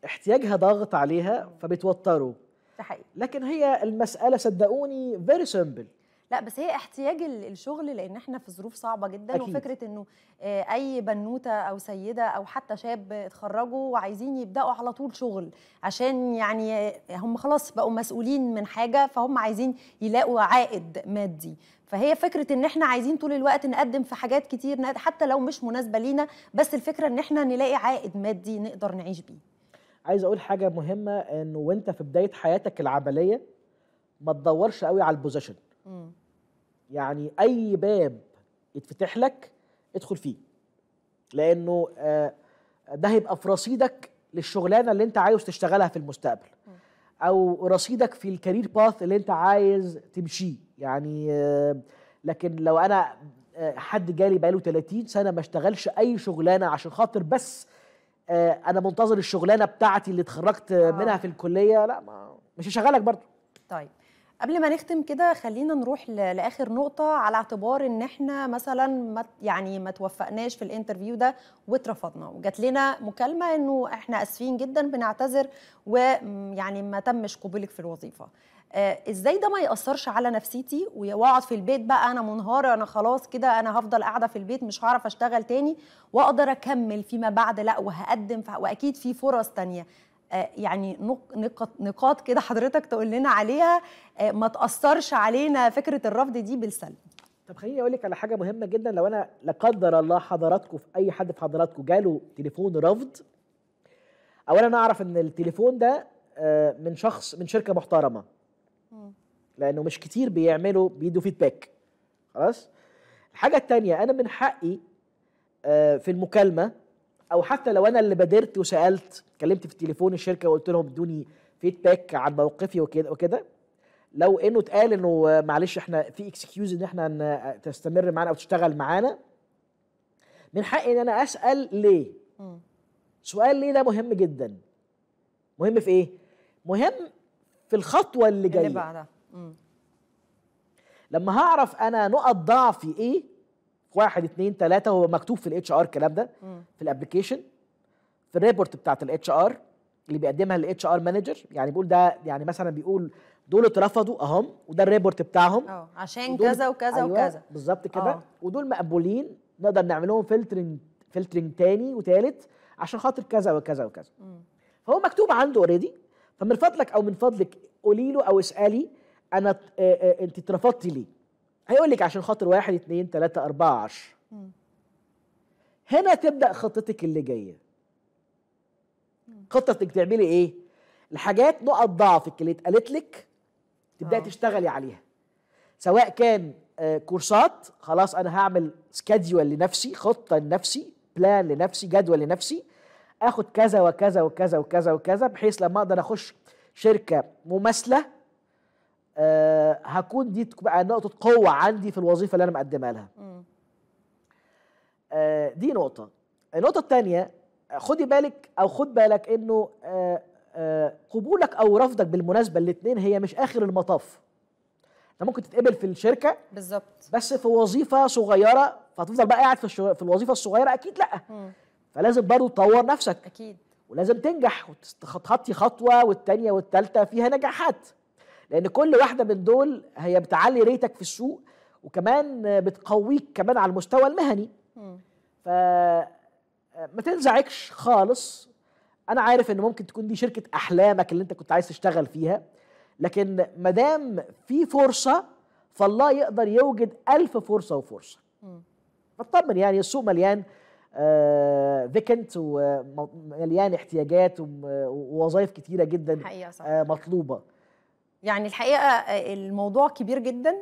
احتياجها ضاغط عليها فبيتوتروا ده حقيقي لكن هي المساله صدقوني فيري سمبل لا بس هي احتياج الشغل لان احنا في ظروف صعبه جدا أكيد. وفكره انه آه، اي بنوته او سيده او حتى شاب اتخرجوا وعايزين يبداوا على طول شغل عشان يعني آه، هم خلاص بقوا مسؤولين من حاجه فهم عايزين يلاقوا عائد مادي فهي فكره ان احنا عايزين طول الوقت نقدم في حاجات كتير حتى لو مش مناسبه لينا بس الفكره ان احنا نلاقي عائد مادي نقدر نعيش بيه عايز اقول حاجه مهمه انه وانت في بدايه حياتك العمليه ما تدورش قوي على البوزيشن يعني اي باب يتفتح لك ادخل فيه لانه آه، ده هيبقى في رصيدك للشغلانه اللي انت عايز تشتغلها في المستقبل او رصيدك في الكارير باث اللي انت عايز تمشيه يعني آه، لكن لو انا آه، حد جالي بقاله 30 سنه ما اشتغلش اي شغلانه عشان خاطر بس انا منتظر الشغلانه بتاعتي اللي اتخرجت منها في الكليه لا ما مش هشغلك برضه طيب قبل ما نختم كده خلينا نروح لاخر نقطه على اعتبار ان احنا مثلا ما يعني ما توفقناش في الانترفيو ده واترفضنا وجات لنا مكالمه انه احنا اسفين جدا بنعتذر ويعني ما تمش قبولك في الوظيفه آه، ازاي ده ما ياثرش على نفسيتي واقعد في البيت بقى انا منهاره انا خلاص كده انا هفضل قاعده في البيت مش هعرف اشتغل تاني واقدر اكمل فيما بعد لا وهقدم واكيد في فرص تانية آه، يعني نقاط كده حضرتك تقول لنا عليها آه، ما تاثرش علينا فكره الرفض دي بالسلب طب خليني اقول لك على حاجه مهمه جدا لو انا لا قدر الله حضراتكم في اي حد في حضراتكم جاله تليفون رفض اولا اعرف ان التليفون ده آه، من شخص من شركه محترمه لانه مش كتير بيعملوا بيدوا فيدباك خلاص الحاجه الثانيه انا من حقي في المكالمه او حتى لو انا اللي بادرت وسالت كلمت في تليفون الشركه وقلت لهم ادوني فيدباك عن موقفي وكده وكده لو انه اتقال انه معلش احنا في اكسكيوز ان احنا تستمر معانا او تشتغل معانا من حقي ان انا اسال ليه سؤال ليه ده مهم جدا مهم في ايه مهم في الخطوه اللي جايه اللي بعدها لما هعرف انا نقط ضعفي ايه واحد اثنين ثلاثة هو مكتوب في الاتش ار الكلام ده في الابلكيشن في الريبورت بتاعت الاتش ار اللي بيقدمها للاتش ار مانجر يعني بيقول ده يعني مثلا بيقول دول اترفضوا اهم وده الريبورت بتاعهم اه عشان كذا وكذا أيوة وكذا بالظبط كده اه. ودول مقبولين نقدر نعمل لهم فلترنج فلترنج تاني وتالت عشان خاطر كذا وكذا وكذا م. فهو مكتوب عنده اوريدي فمن فضلك او من فضلك قولي له او اسالي انا انت اترفضتي ليه هيقول لك عشان خاطر واحد اثنين ثلاثة اربعه عشر هنا تبدا خطتك اللي جايه خطتك تعملي ايه الحاجات نقط ضعفك اللي اتقالت لك تبداي آه. تشتغلي عليها سواء كان آه، كورسات خلاص انا هعمل سكاديول لنفسي خطه لنفسي بلان لنفسي جدول لنفسي اخد كذا وكذا وكذا وكذا وكذا بحيث لما اقدر اخش شركه مماثله آه هكون دي تبقى آه، نقطه قوه عندي في الوظيفه اللي انا مقدمها لها آه دي نقطه النقطه الثانيه خدي بالك او خد بالك انه آه آه قبولك او رفضك بالمناسبه الاثنين هي مش اخر المطاف انت ممكن تتقبل في الشركه بالظبط بس في وظيفه صغيره فهتفضل بقى قاعد في الشو... في الوظيفه الصغيره اكيد لا مم. فلازم برضه تطور نفسك اكيد ولازم تنجح وتخطي خطوه والتانيه والتالته فيها نجاحات لان كل واحده من دول هي بتعلي ريتك في السوق وكمان بتقويك كمان على المستوى المهني ف ما تنزعجش خالص انا عارف ان ممكن تكون دي شركه احلامك اللي انت كنت عايز تشتغل فيها لكن ما دام في فرصه فالله يقدر يوجد ألف فرصه وفرصه فاطمن يعني السوق مليان فيكنت آه، ومليان احتياجات ووظائف كتيره جدا آه، مطلوبه يعني الحقيقه آه، الموضوع كبير جدا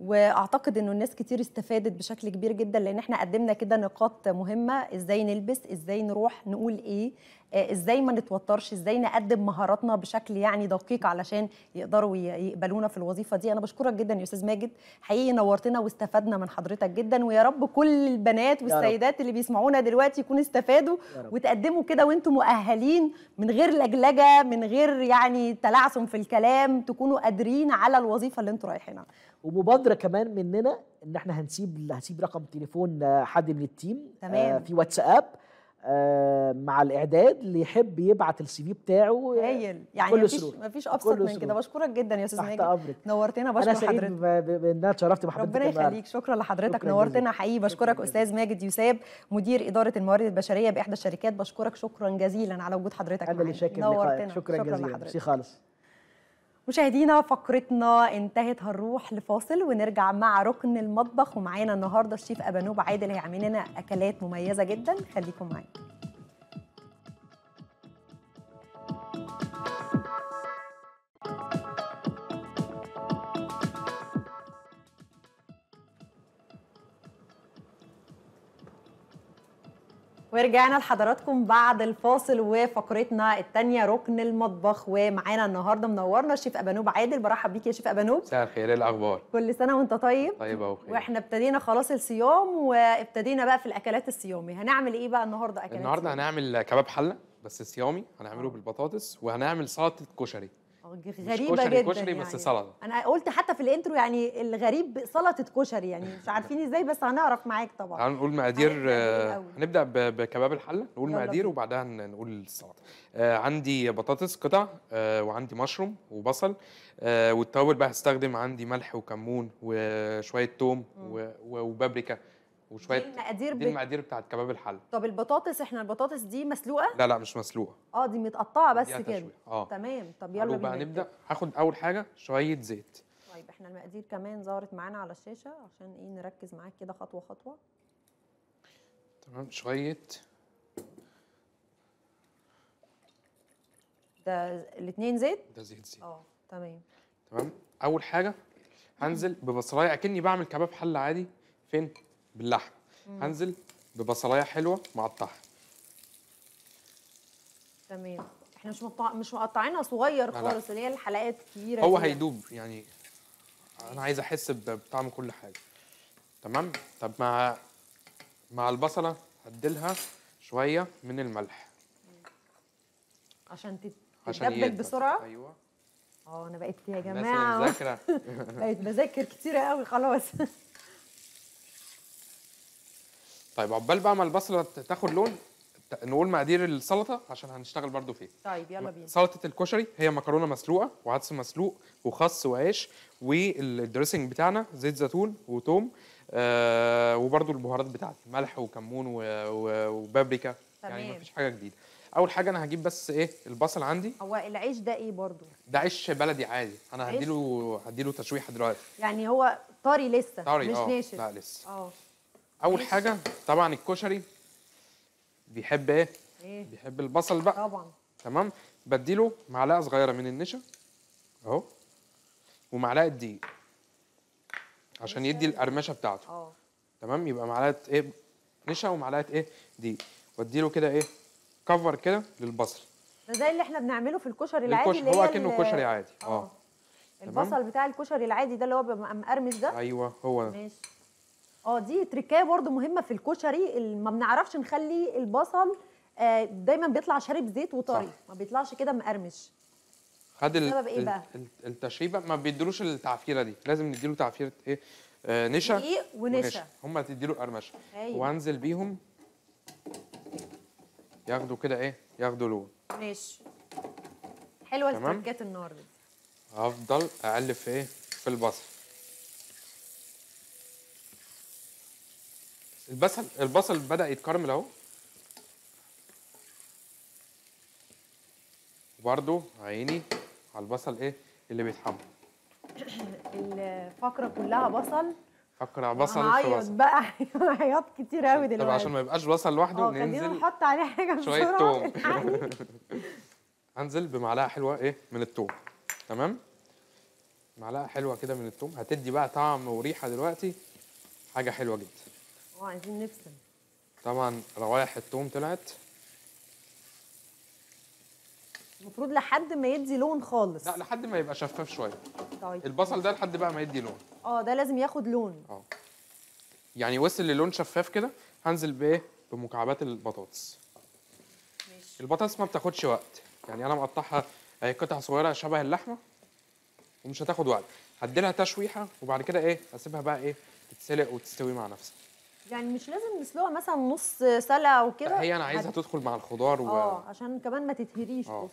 واعتقد انه الناس كتير استفادت بشكل كبير جدا لان احنا قدمنا كده نقاط مهمه ازاي نلبس ازاي نروح نقول ايه آه، ازاي ما نتوترش ازاي نقدم مهاراتنا بشكل يعني دقيق علشان يقدروا يقبلونا في الوظيفه دي انا بشكرك جدا يا استاذ ماجد حقيقي نورتنا واستفدنا من حضرتك جدا ويا رب كل البنات والسيدات اللي بيسمعونا دلوقتي يكونوا استفادوا وتقدموا كده وانتم مؤهلين من غير لجلجه من غير يعني تلعثم في الكلام تكونوا قادرين على الوظيفه اللي انتم رايحينها ومبادره كمان مننا ان احنا هنسيب هسيب رقم تليفون آه، حد من التيم آه، تمام. آه في واتساب آه مع الاعداد اللي يحب يبعت السي في بتاعه آه، هايل يعني كل مفيش سرور. مفيش ابسط من كده بشكرك جدا يا استاذ ناجي نورتنا بشكر حضرتك انا سعيد بان انا اتشرفت بحضرتك ربنا يخليك شكرا لحضرتك شكرا نورتنا حقيقي بشكرك استاذ ماجد يوساب مدير اداره الموارد البشريه باحدى الشركات بشكرك شكرا جزيلا على وجود حضرتك انا اللي شاكر نورتنا شكرا, شكرا جزيلا ميرسي خالص مشاهدينا فقرتنا انتهت هنروح لفاصل ونرجع مع ركن المطبخ ومعانا النهارده الشيف ابانوب عادل هيعمل لنا اكلات مميزه جدا خليكم معانا ورجعنا لحضراتكم بعد الفاصل وفقرتنا الثانيه ركن المطبخ ومعانا النهارده منورنا الشيف ابانوب عادل برحب بيك يا شيف ابانوب مساء الخير ايه الاخبار كل سنه وانت طيب طيب اهو واحنا ابتدينا خلاص الصيام وابتدينا بقى في الاكلات الصيامي هنعمل ايه بقى النهارده اكلات النهارده هنعمل كباب حله بس صيامي هنعمله آه. بالبطاطس وهنعمل سلطه كشري غريبه جدا كشري يعني. بس سلطه انا قلت حتى في الانترو يعني الغريب سلطه كشري يعني مش عارفين ازاي بس هنعرف معاك طبعا هنقول نقول مقادير هنبدا بكباب الحله نقول مقادير وبعدها نقول السلطه آه عندي بطاطس قطع آه وعندي مشروم وبصل آه والتوابل بقى هستخدم عندي ملح وكمون وشويه توم وبابريكا وشويه دي المقادير دي المقادير بتاعت كباب الحل طب البطاطس احنا البطاطس دي مسلوقه لا لا مش مسلوقه اه دي متقطعه بس كده اه تمام طب يلا بينا هنبدا هاخد اول حاجه شويه زيت طيب احنا المقادير كمان ظهرت معانا على الشاشه عشان ايه نركز معاك كده خطوه خطوه تمام شويه ده الاثنين زيت ده زيت زيت اه تمام تمام اول حاجه هنزل ببصلايه اكني بعمل كباب حل عادي فين باللحم هنزل ببصلايه حلوه الطحن تمام احنا مش مقطع مش مقطعينها صغير خالص اللي هي الحلقات الكبيره هو كبيرة. هيدوب يعني انا عايز احس بطعم كل حاجه تمام طب مع مع البصله هديلها شويه من الملح عشان تتدبل بسرعه ايوه اه انا بقيت يا جماعه بقيت بذاكر كتير قوي خلاص طيب عقبال بقى ما البصله تاخد لون نقول مقادير السلطه عشان هنشتغل برده فيها طيب يلا بينا سلطه الكشري هي مكرونه مسلوقه وعدس مسلوق وخس وعيش والدريسنج بتاعنا زيت زيتون وتوم آه وبرده البهارات بتاعتي ملح وكمون وبابريكا يعني تمام. يعني مفيش حاجه جديده اول حاجه انا هجيب بس ايه البصل عندي هو العيش ده ايه برضو ده عيش بلدي عادي انا هديله هديله تشويحه دلوقتي يعني هو طري لسه طري مش آه، ناشف لا لسه اه اول حاجه طبعا الكشري بيحب ايه؟ ايه بيحب البصل بقى طبعا تمام بديله معلقه صغيره من النشا اهو ومعلقه دقيق عشان يدي القرمشه بتاعته اه تمام يبقى معلقه ايه نشا ومعلقه ايه دقيق واديله كده ايه كفر كده للبصل ده زي اللي احنا بنعمله في الكشري العادي الكشري هو كانه كشري عادي اه, آه. البصل بتاع الكشري العادي ده اللي هو بيبقى مقرمش ده ايوه هو ده ماشي اه دي تركايه برضو مهمه في الكشري ما بنعرفش نخلي البصل آه، دايما بيطلع شارب زيت وطري ما بيطلعش كده مقرمش خد ال... ايه بقى التشريبه ما بيدلوش التعفيره دي لازم نديله تعفيره ايه آه نشا إيه ونشا, ونشا. هم تديله قرمشه أيوة. وانزل بيهم ياخدوا كده ايه ياخدوا لون ماشي حلوه التركات دي هفضل اقلب في ايه في البصل البصل البصل بدا يتكرمل اهو وبرده عيني على البصل ايه اللي بيتحمر الفقره كلها بصل فقره بصل في بصل بقى عياط كتير قوي دلوقتي طب عشان ما يبقاش بصل لوحده اه، ننزل نحط عليه حاجه شويه توم هنزل بمعلقه حلوه ايه من التوم تمام معلقه حلوه كده من التوم هتدي بقى طعم وريحه دلوقتي حاجه حلوه جدا اه، عايزين نبسم طبعا روايح التوم طلعت المفروض لحد ما يدي لون خالص لا لحد ما يبقى شفاف شويه طيب البصل ده لحد بقى ما يدي لون اه ده لازم ياخد لون اه يعني وصل للون شفاف كده هنزل بايه بمكعبات البطاطس ماشي البطاطس ما بتاخدش وقت يعني انا مقطعها هي آه، قطع صغيره شبه اللحمه ومش هتاخد وقت هدي لها تشويحه وبعد كده ايه اسيبها بقى ايه تتسلق وتستوي مع نفسها يعني مش لازم نسلقها مثلا نص سلقه وكده هي انا عايزها تدخل مع الخضار و اه عشان كمان ما تتهريش آه.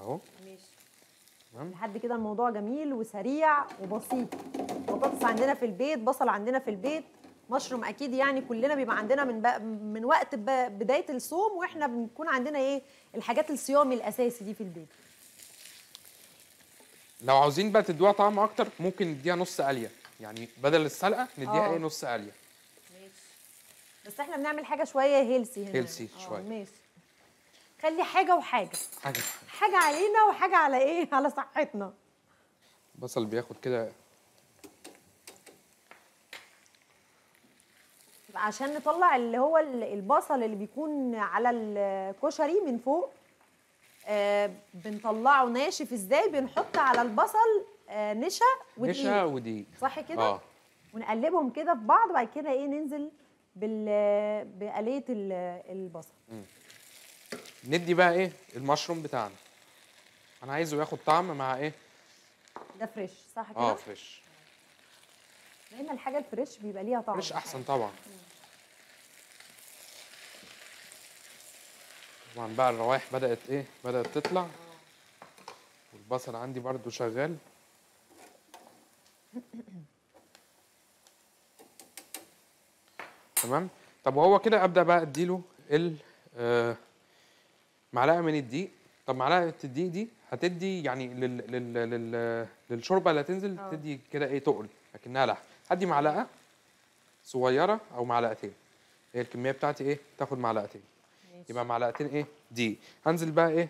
اهو ماشي لحد كده الموضوع جميل وسريع وبسيط بطاطس عندنا في البيت بصل عندنا في البيت مشروم اكيد يعني كلنا بيبقى عندنا من بق... من وقت بدايه الصوم واحنا بنكون عندنا ايه الحاجات الصيامي الاساسي دي في البيت لو عاوزين بقى تدوها طعم اكتر ممكن نديها نص قليه يعني بدل السلقه نديها آه. ايه نص قليه بس احنا بنعمل حاجه شويه هيلسي هنا هيلسي آه، شويه ماشي خلي حاجه وحاجه حاجه حاجه علينا وحاجه على ايه على صحتنا البصل بياخد كده عشان نطلع اللي هو البصل اللي بيكون على الكشري من فوق آه بنطلعه ناشف ازاي بنحط على البصل آه نشا ودي نشا ودي صح كده آه. ونقلبهم كده في بعض وبعد كده ايه ننزل بآلية البصل مم. ندي بقى ايه المشروم بتاعنا انا عايزه ياخد طعم مع ايه ده فريش صح كده اه فريش لان الحاجه الفريش بيبقى ليها طعم فريش احسن طبعا طبعا بقى الروايح بدات ايه بدات تطلع والبصل عندي برده شغال تمام طب وهو كده ابدا بقى اديله ال آه، معلقه من الدقيق طب معلقه الدقيق دي هتدي يعني لل لل لل للشوربه اللي هتنزل اه. تدي كده ايه تقل لكنها لحم هدي معلقه صغيره او معلقتين هي الكميه بتاعتي ايه تاخد معلقتين يبقى معلقتين ايه دي هنزل بقى ايه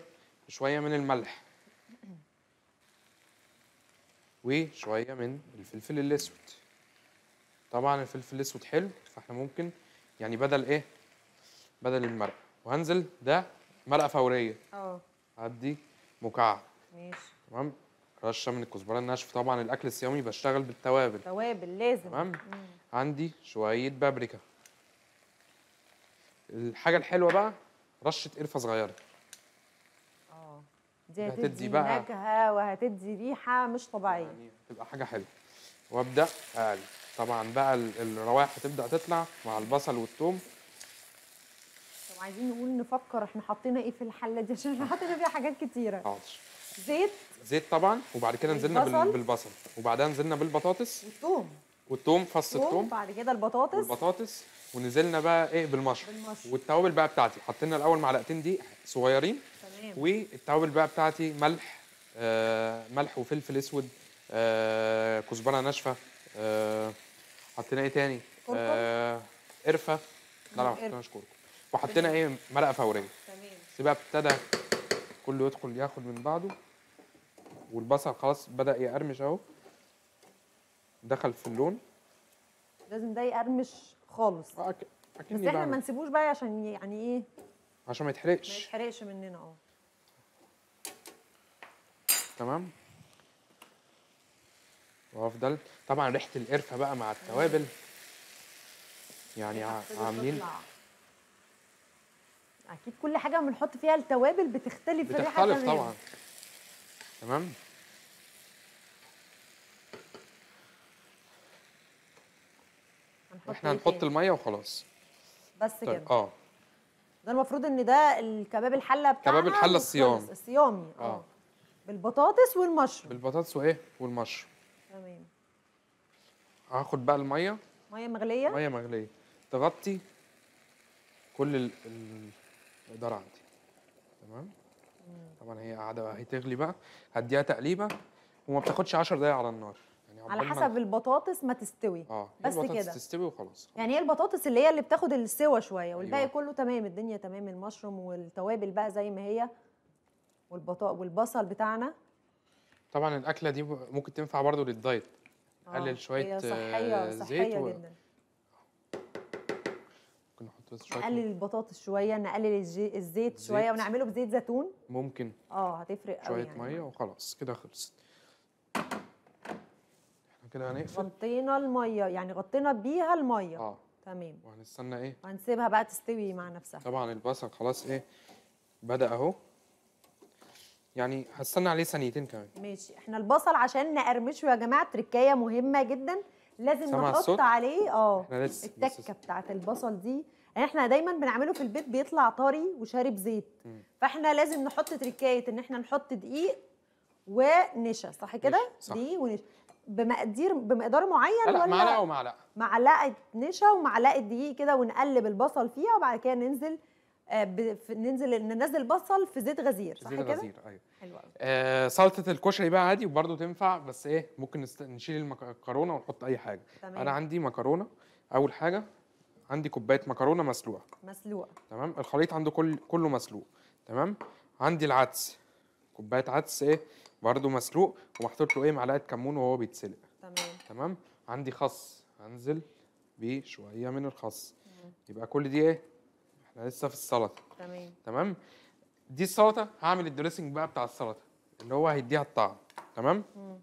شويه من الملح وشويه من الفلفل الاسود طبعا الفلفل الاسود حلو فاحنا ممكن يعني بدل ايه بدل المرقه وهنزل ده مرقه فوريه اه هدي مكعب ماشي تمام رشه من الكزبره الناشفه طبعا الاكل الصيامي بشتغل بالتوابل توابل لازم تمام عندي شويه بابريكا الحاجه الحلوه بقى رشه قرفه صغيره اه دي هتدي, هتدي بقى نكهه وهتدي ريحه مش طبيعيه يعني هتبقى حاجه حلوه وابدا اقلب طبعا بقى الروائح هتبدا تطلع مع البصل والثوم طب عايزين نقول نفكر احنا حطينا ايه في الحله دي عشان احنا حطينا فيها حاجات كتيره حاضر زيت زيت طبعا وبعد كده نزلنا البصل. بالبصل وبعدها نزلنا بالبطاطس والثوم والثوم فص الثوم بعد كده البطاطس البطاطس ونزلنا بقى ايه بالمشروم والتوابل بقى بتاعتي حطينا الاول معلقتين دي صغيرين تمام والتوابل بقى بتاعتي ملح آه ملح وفلفل اسود آه كزبره ناشفه آه حطينا ايه تاني؟ آه قرفه لا لا ما حطيناش وحطينا ايه مرقه فوريه تمام سيبها ابتدى كله يدخل ياخد من بعضه والبصل خلاص بدا يقرمش اهو دخل في اللون لازم ده يقرمش خالص آه، اكيد بس احنا ما نسيبوش بقى عشان يعني ايه عشان ما يتحرقش ما يتحرقش مننا اه تمام وافضل طبعا ريحه القرفه بقى مع التوابل يعني عاملين اكيد كل حاجه بنحط فيها التوابل بتختلف الريحه بتختلف طبعا تمام احنا إيه هنحط الميه وخلاص بس طيب. كده اه ده المفروض ان ده الكباب الحله بتاعنا كباب الحله الصيام الصيامي آه. اه بالبطاطس والمشروم بالبطاطس وايه والمشروم تمام هاخد بقى الميه ميه مغليه ميه مغليه تغطي كل ال... الاداره عندي تمام طبعا هي قاعده هتغلي بقى هديها تقليبه وما بتاخدش 10 دقايق على النار يعني على حسب ما... البطاطس ما تستوي اه بس كده البطاطس تستوي وخلاص يعني هي البطاطس اللي هي اللي بتاخد السوا شويه أيوة. والباقي أيوة. كله تمام الدنيا تمام المشروم والتوابل بقى زي ما هي والبطاط والبصل بتاعنا طبعا الاكله دي ممكن تنفع برضو للدايت آه، قلل شويه هي صحيه آه، صحيه و... جدا ممكن نحط شويه نقلل البطاطس شويه نقلل الزيت, الزيت شويه ونعمله بزيت زيتون ممكن اه هتفرق قوي شويه يعني. ميه وخلاص كده خلصت احنا كده هنقفل غطينا الميه يعني غطينا بيها الميه اه تمام وهنستنى ايه؟ هنسيبها بقى تستوي مع نفسها طبعا البصل خلاص ايه بدا اهو يعني هستنى عليه ثانيتين كمان ماشي احنا البصل عشان نقرمشه يا جماعه تركايه مهمه جدا لازم نحط عليه اه التكه بتاعه البصل دي يعني احنا دايما بنعمله في البيت بيطلع طري وشارب زيت فاحنا لازم نحط تركايه ان احنا نحط دقيق ونشا صح كده دي ونشا بمقادير بمقدار معين ولا معلقه ومعلقه معلقه نشا ومعلقه دقيق كده ونقلب البصل فيها وبعد كده ننزل آه، ننزل ننزل بصل في زيت غزير صح زيت كده؟ غزير ايوه حلو آه سلطه الكشري بقى عادي وبرده تنفع بس ايه ممكن نشيل المكرونه ونحط اي حاجه تمام. انا عندي مكرونه اول حاجه عندي كوبايه مكرونه مسلوقه مسلوقه تمام الخليط عنده كل كله مسلوق تمام عندي العدس كوبايه عدس ايه برده مسلوق ومحطوط له ايه معلقه كمون وهو بيتسلق تمام تمام عندي خس هنزل بشويه من الخس يبقى كل دي ايه لسه في السلطه تمام تمام دي السلطه هعمل الدريسنج بقى بتاع السلطه اللي هو هيديها الطعم تمام مم.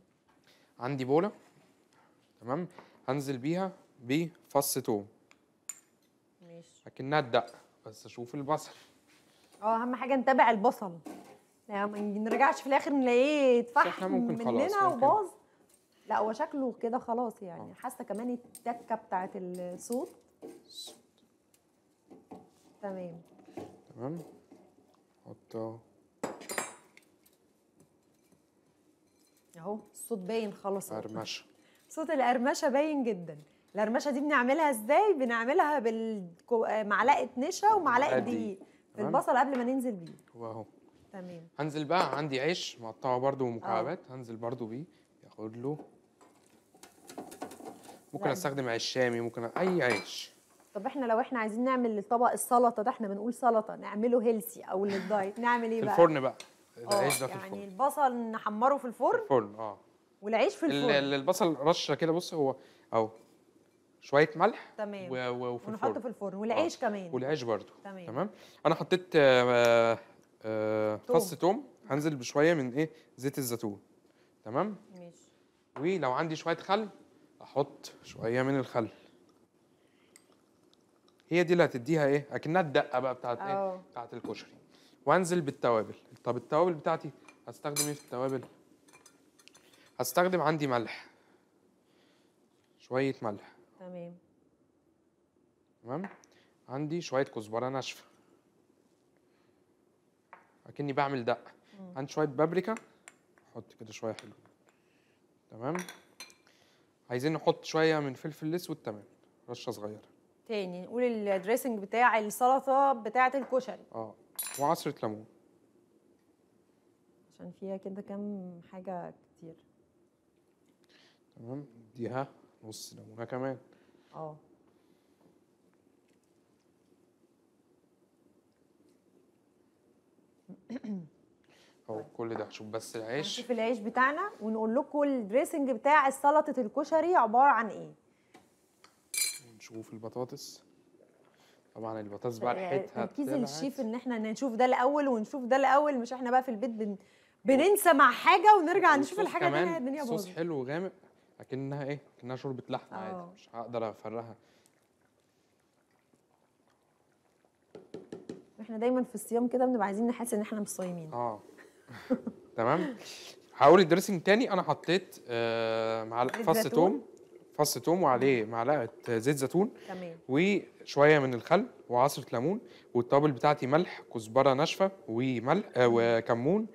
عندي بوله تمام هنزل بيها بفص توم ماشي اكنها الدق بس اشوف البصل اه اهم حاجه نتابع البصل يعني ما نرجعش في الاخر نلاقيه اتفحم مننا وباظ لا هو شكله كده خلاص يعني آه. حاسه كمان التكه بتاعت الصوت تمام تمام حطه اهو الصوت باين خلاص قرمشه صوت القرمشه باين جدا القرمشه دي بنعملها ازاي بنعملها بالمعلقه نشا ومعلقه دقيق في البصل قبل ما ننزل بيه هو اهو تمام هنزل بقى عندي عيش مقطعه برده مكعبات اه. هنزل برده بيه ياخد له ممكن استخدم عيش شامي ممكن اي عيش طب احنا لو احنا عايزين نعمل طبق السلطه ده احنا بنقول سلطه نعمله هيلسي او للدايت نعمل ايه بقى؟ في الفرن بقى آه، العيش ده في يعني الفرن يعني البصل نحمره في الفرن؟ في الفرن اه والعيش في الفرن البصل رشه كده بص هو اهو شويه ملح تمام و... و... وفي الفرن ونحطه في الفرن آه. والعيش آه. كمان والعيش برده تمام. تمام انا حطيت آه آه توم هنزل بشويه من ايه زيت الزيتون تمام ماشي ولو عندي شويه خل احط شويه من الخل هي دي اللي هتديها ايه اكنها الدقه بقى بتاعت ايه بتاعت الكشري وانزل بالتوابل طب التوابل بتاعتي هستخدم ايه في التوابل هستخدم عندي ملح شويه ملح تمام تمام عندي شويه كزبره ناشفه اكني بعمل دقه عندي شويه بابريكا احط كده شويه حلو تمام عايزين نحط شويه من فلفل اسود تمام رشه صغيره تاني نقول الدريسنج بتاع السلطه بتاعه الكشري اه وعصره ليمون عشان فيها كده كام حاجه كتير تمام اديها نص ليمونه كمان اه هو كل ده شوف بس العيش نشوف العيش بتاعنا ونقول لكم الدريسنج بتاع سلطه الكشري عباره عن ايه نشوف البطاطس طبعا البطاطس بقى يعني ريحتها تركيز الشيف ان احنا نشوف ده الاول ونشوف ده الاول مش احنا بقى في البيت بن... بننسى مع حاجه ونرجع نشوف الحاجه دي الدنيا باظت صوص حلو وغامق لكنها ايه كانها شوربه لحمه آه. عادي مش هقدر افرقها احنا دايما في الصيام كده بنبقى عايزين نحس ان احنا مش صايمين اه تمام هقول الدريسنج تاني انا حطيت آه معلقه فص توم فص توم وعليه معلقه زيت زيتون تمام وشويه من الخل وعصره ليمون والتوابل بتاعتي ملح كزبره ناشفه وملح آه وكمون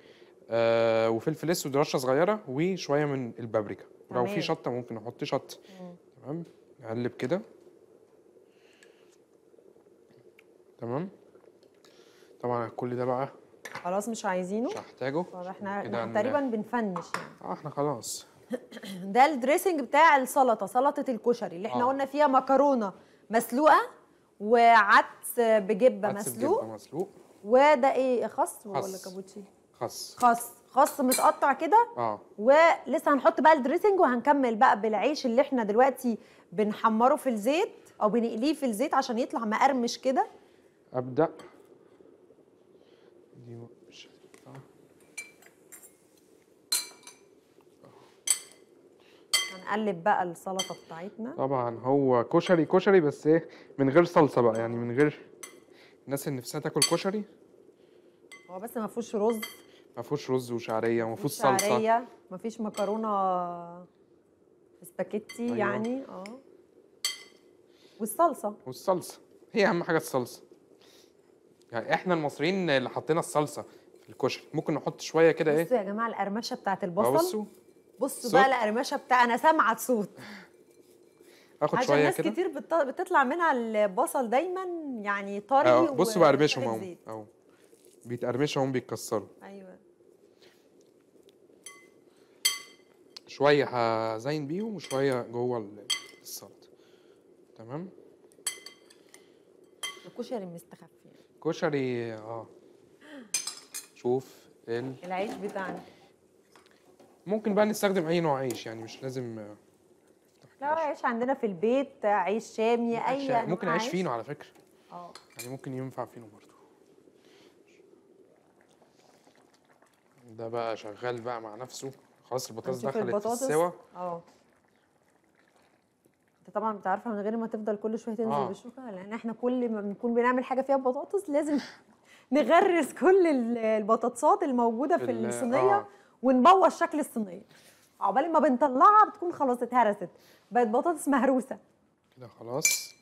آه وفلفل اسود رشه صغيره وشويه من البابريكا لو في شطه ممكن احط شطه تمام اقلب كده تمام طبعا كل ده بقى خلاص مش عايزينه مش هحتاجه احنا تقريبا بنفنش يعني اه احنا خلاص ده الدريسنج بتاع السلطه سلطه الكشري اللي احنا آه. قلنا فيها مكرونه مسلوقه وعدس بجبه عدس مسلوق بجبه مسلوق وده ايه خس ولا كابوتشي خس خس خس متقطع كده اه ولسه هنحط بقى الدريسنج وهنكمل بقى بالعيش اللي احنا دلوقتي بنحمره في الزيت او بنقليه في الزيت عشان يطلع مقرمش كده ابدا نقلب بقى السلطه بتاعتنا طبعا هو كشري كشري بس ايه من غير صلصه بقى يعني من غير الناس اللي نفسها تاكل كشري هو بس ما فيهوش رز ما فيهوش رز وشعريه وما فيهوش صلصه شعريه ما فيش مكرونه سباكيتي أيوة. يعني اه والصلصه والصلصه هي اهم حاجه الصلصه يعني احنا المصريين اللي حطينا الصلصه في الكشري ممكن نحط شويه كده ايه بصوا يا جماعه القرمشه بتاعت البصل بصوا بصوا بقى القرمشه بتاع انا سامعه صوت اخد شويه كده عشان ناس كتير بتطلع منها البصل دايما يعني طري أو. بصوا بقرمشهم اهو اهو بيتقرمشوا اهو بيتكسروا ايوه شويه هزين بيهم وشويه جوه السلطه تمام الكشري مستخفي يعني. كشري اه شوف ال... العيش بتاعنا ممكن بقى نستخدم اي نوع عيش يعني مش لازم آه، لا عيش عندنا في البيت عيش شامي اي ممكن عيش فينو على فكره اه يعني ممكن ينفع فينو برضو ده بقى شغال بقى مع نفسه خلاص البطاطس دخلت البطاطس. في السوا اه انت طبعا انت عارفه من غير ما تفضل كل شويه تنزل آه. بالشوكه لان احنا كل ما بنكون بنعمل حاجه فيها بطاطس لازم نغرس كل البطاطسات الموجوده في الصينيه آه. ونبوظ شكل الصينيه عقبال ما بنطلعها بتكون خلاص اتهرست بقت بطاطس مهروسه كده خلاص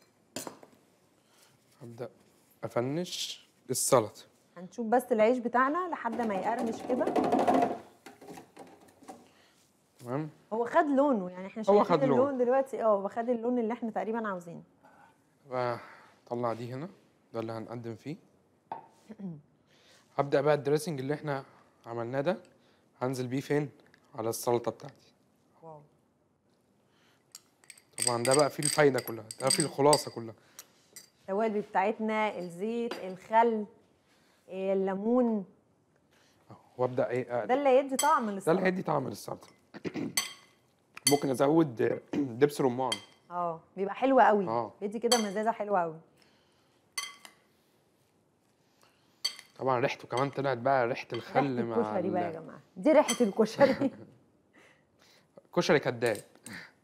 هبدا افنش السلطه هنشوف بس العيش بتاعنا لحد ما يقرمش كده تمام هو خد لونه يعني احنا شايفين اللون لون. دلوقتي اه هو خد اللون اللي احنا تقريبا عاوزينه بقى طلع دي هنا ده اللي هنقدم فيه هبدا بقى الدريسنج اللي احنا عملناه ده هنزل بيه فين على السلطه بتاعتي واو طبعا ده بقى فيه الفايده كلها ده فيه الخلاصه كلها التوابل بتاعتنا الزيت الخل الليمون وابدا ايه ده اللي هيدي طعم للسلطه ده اللي هيدي طعم للسلطه ممكن ازود دبس رمان اه بيبقى حلو قوي آه. بيدي كده مزازه حلوه قوي طبعا ريحته كمان طلعت بقى ريحه الخل ريحة مع الكشري بقى يا جماعه دي ريحه الكشري كشري كداب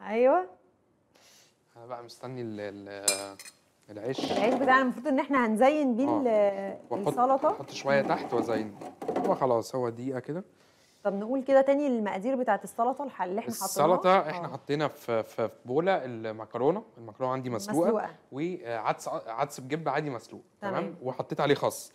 ايوه انا بقى مستني الـ الـ العيش العيش بتاعنا المفروض ان احنا هنزين بيه آه. السلطه احط شويه تحت وازين هو خلاص هو دقيقه كده طب نقول كده تاني المقادير بتاعه السلطه اللي احنا حاطينها السلطه آه. احنا حطينا في في بوله المكرونه المكرونه عندي مسلوقه, مسلوقة. وعدس عدس بجبه عادي مسلوق تمام, تمام. وحطيت عليه خس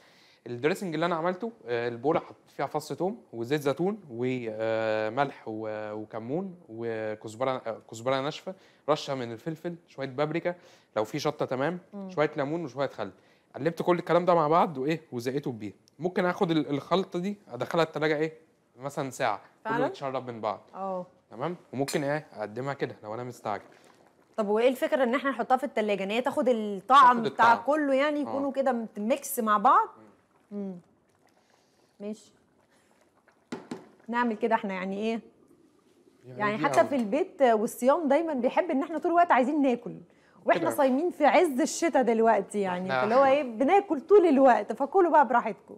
الدريسنج اللي انا عملته آه، البوله حطيت فيها فص توم وزيت زيتون وملح آه، آه، وكمون وكزبره كزبره ناشفه رشه من الفلفل شويه بابريكا لو في شطه تمام شويه ليمون وشويه خل قلبت كل الكلام ده مع بعض وايه وزقيته بيه ممكن اخد الخلطه دي ادخلها التلاجة ايه مثلا ساعه كله يتشرب من بعض اه تمام وممكن ايه اقدمها كده لو انا مستعجل طب وايه الفكره ان احنا نحطها في التلاجة ان هي تاخد الطعم بتاع كله يعني يكونوا كده ميكس مع بعض امم ماشي نعمل كده احنا يعني ايه يعني, يعني حتى في البيت والصيام دايما بيحب ان احنا طول الوقت عايزين ناكل واحنا صايمين في عز الشتاء دلوقتي يعني فاللي هو ايه بناكل طول الوقت فكلوا بقى براحتكم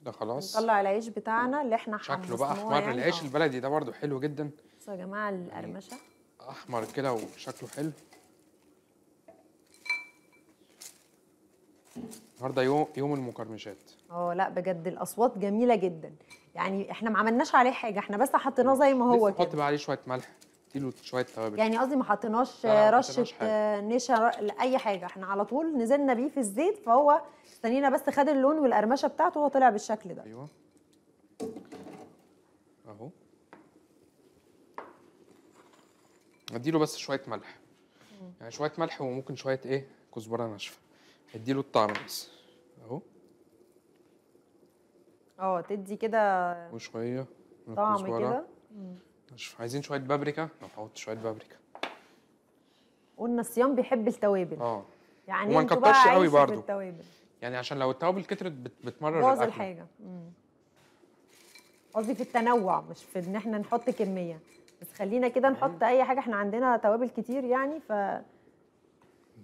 كده خلاص نطلع العيش بتاعنا اللي احنا شكله بقى احمر يعني. العيش آه. البلدي ده برده حلو جدا بصوا يا جماعه يعني القرمشه احمر كده وشكله حلو النهارده يوم يوم المقرمشات اه لا بجد الاصوات جميله جدا يعني احنا ما عملناش عليه حاجه احنا بس حطيناه زي ما هو كده حط بقى عليه شويه ملح اديله شويه توابل يعني قصدي ما حطيناش رشه نشا اي حاجه احنا على طول نزلنا بيه في الزيت فهو استنينا بس خد اللون والقرمشه بتاعته وهو طلع بالشكل ده ايوه اهو اديله بس شويه ملح يعني شويه ملح وممكن شويه ايه كزبره ناشفه اديله الطعم بس اهو اه تدي كده وشويه طعم كده عايزين شويه بابريكا نحط شويه بابريكا قلنا الصيام بيحب التوابل اه يعني وما نكترش قوي برضه يعني عشان لو التوابل كترت بتمرر الاكل الحاجه قصدي في التنوع مش في ان احنا نحط كميه بس خلينا كده نحط اي حاجه احنا عندنا توابل كتير يعني ف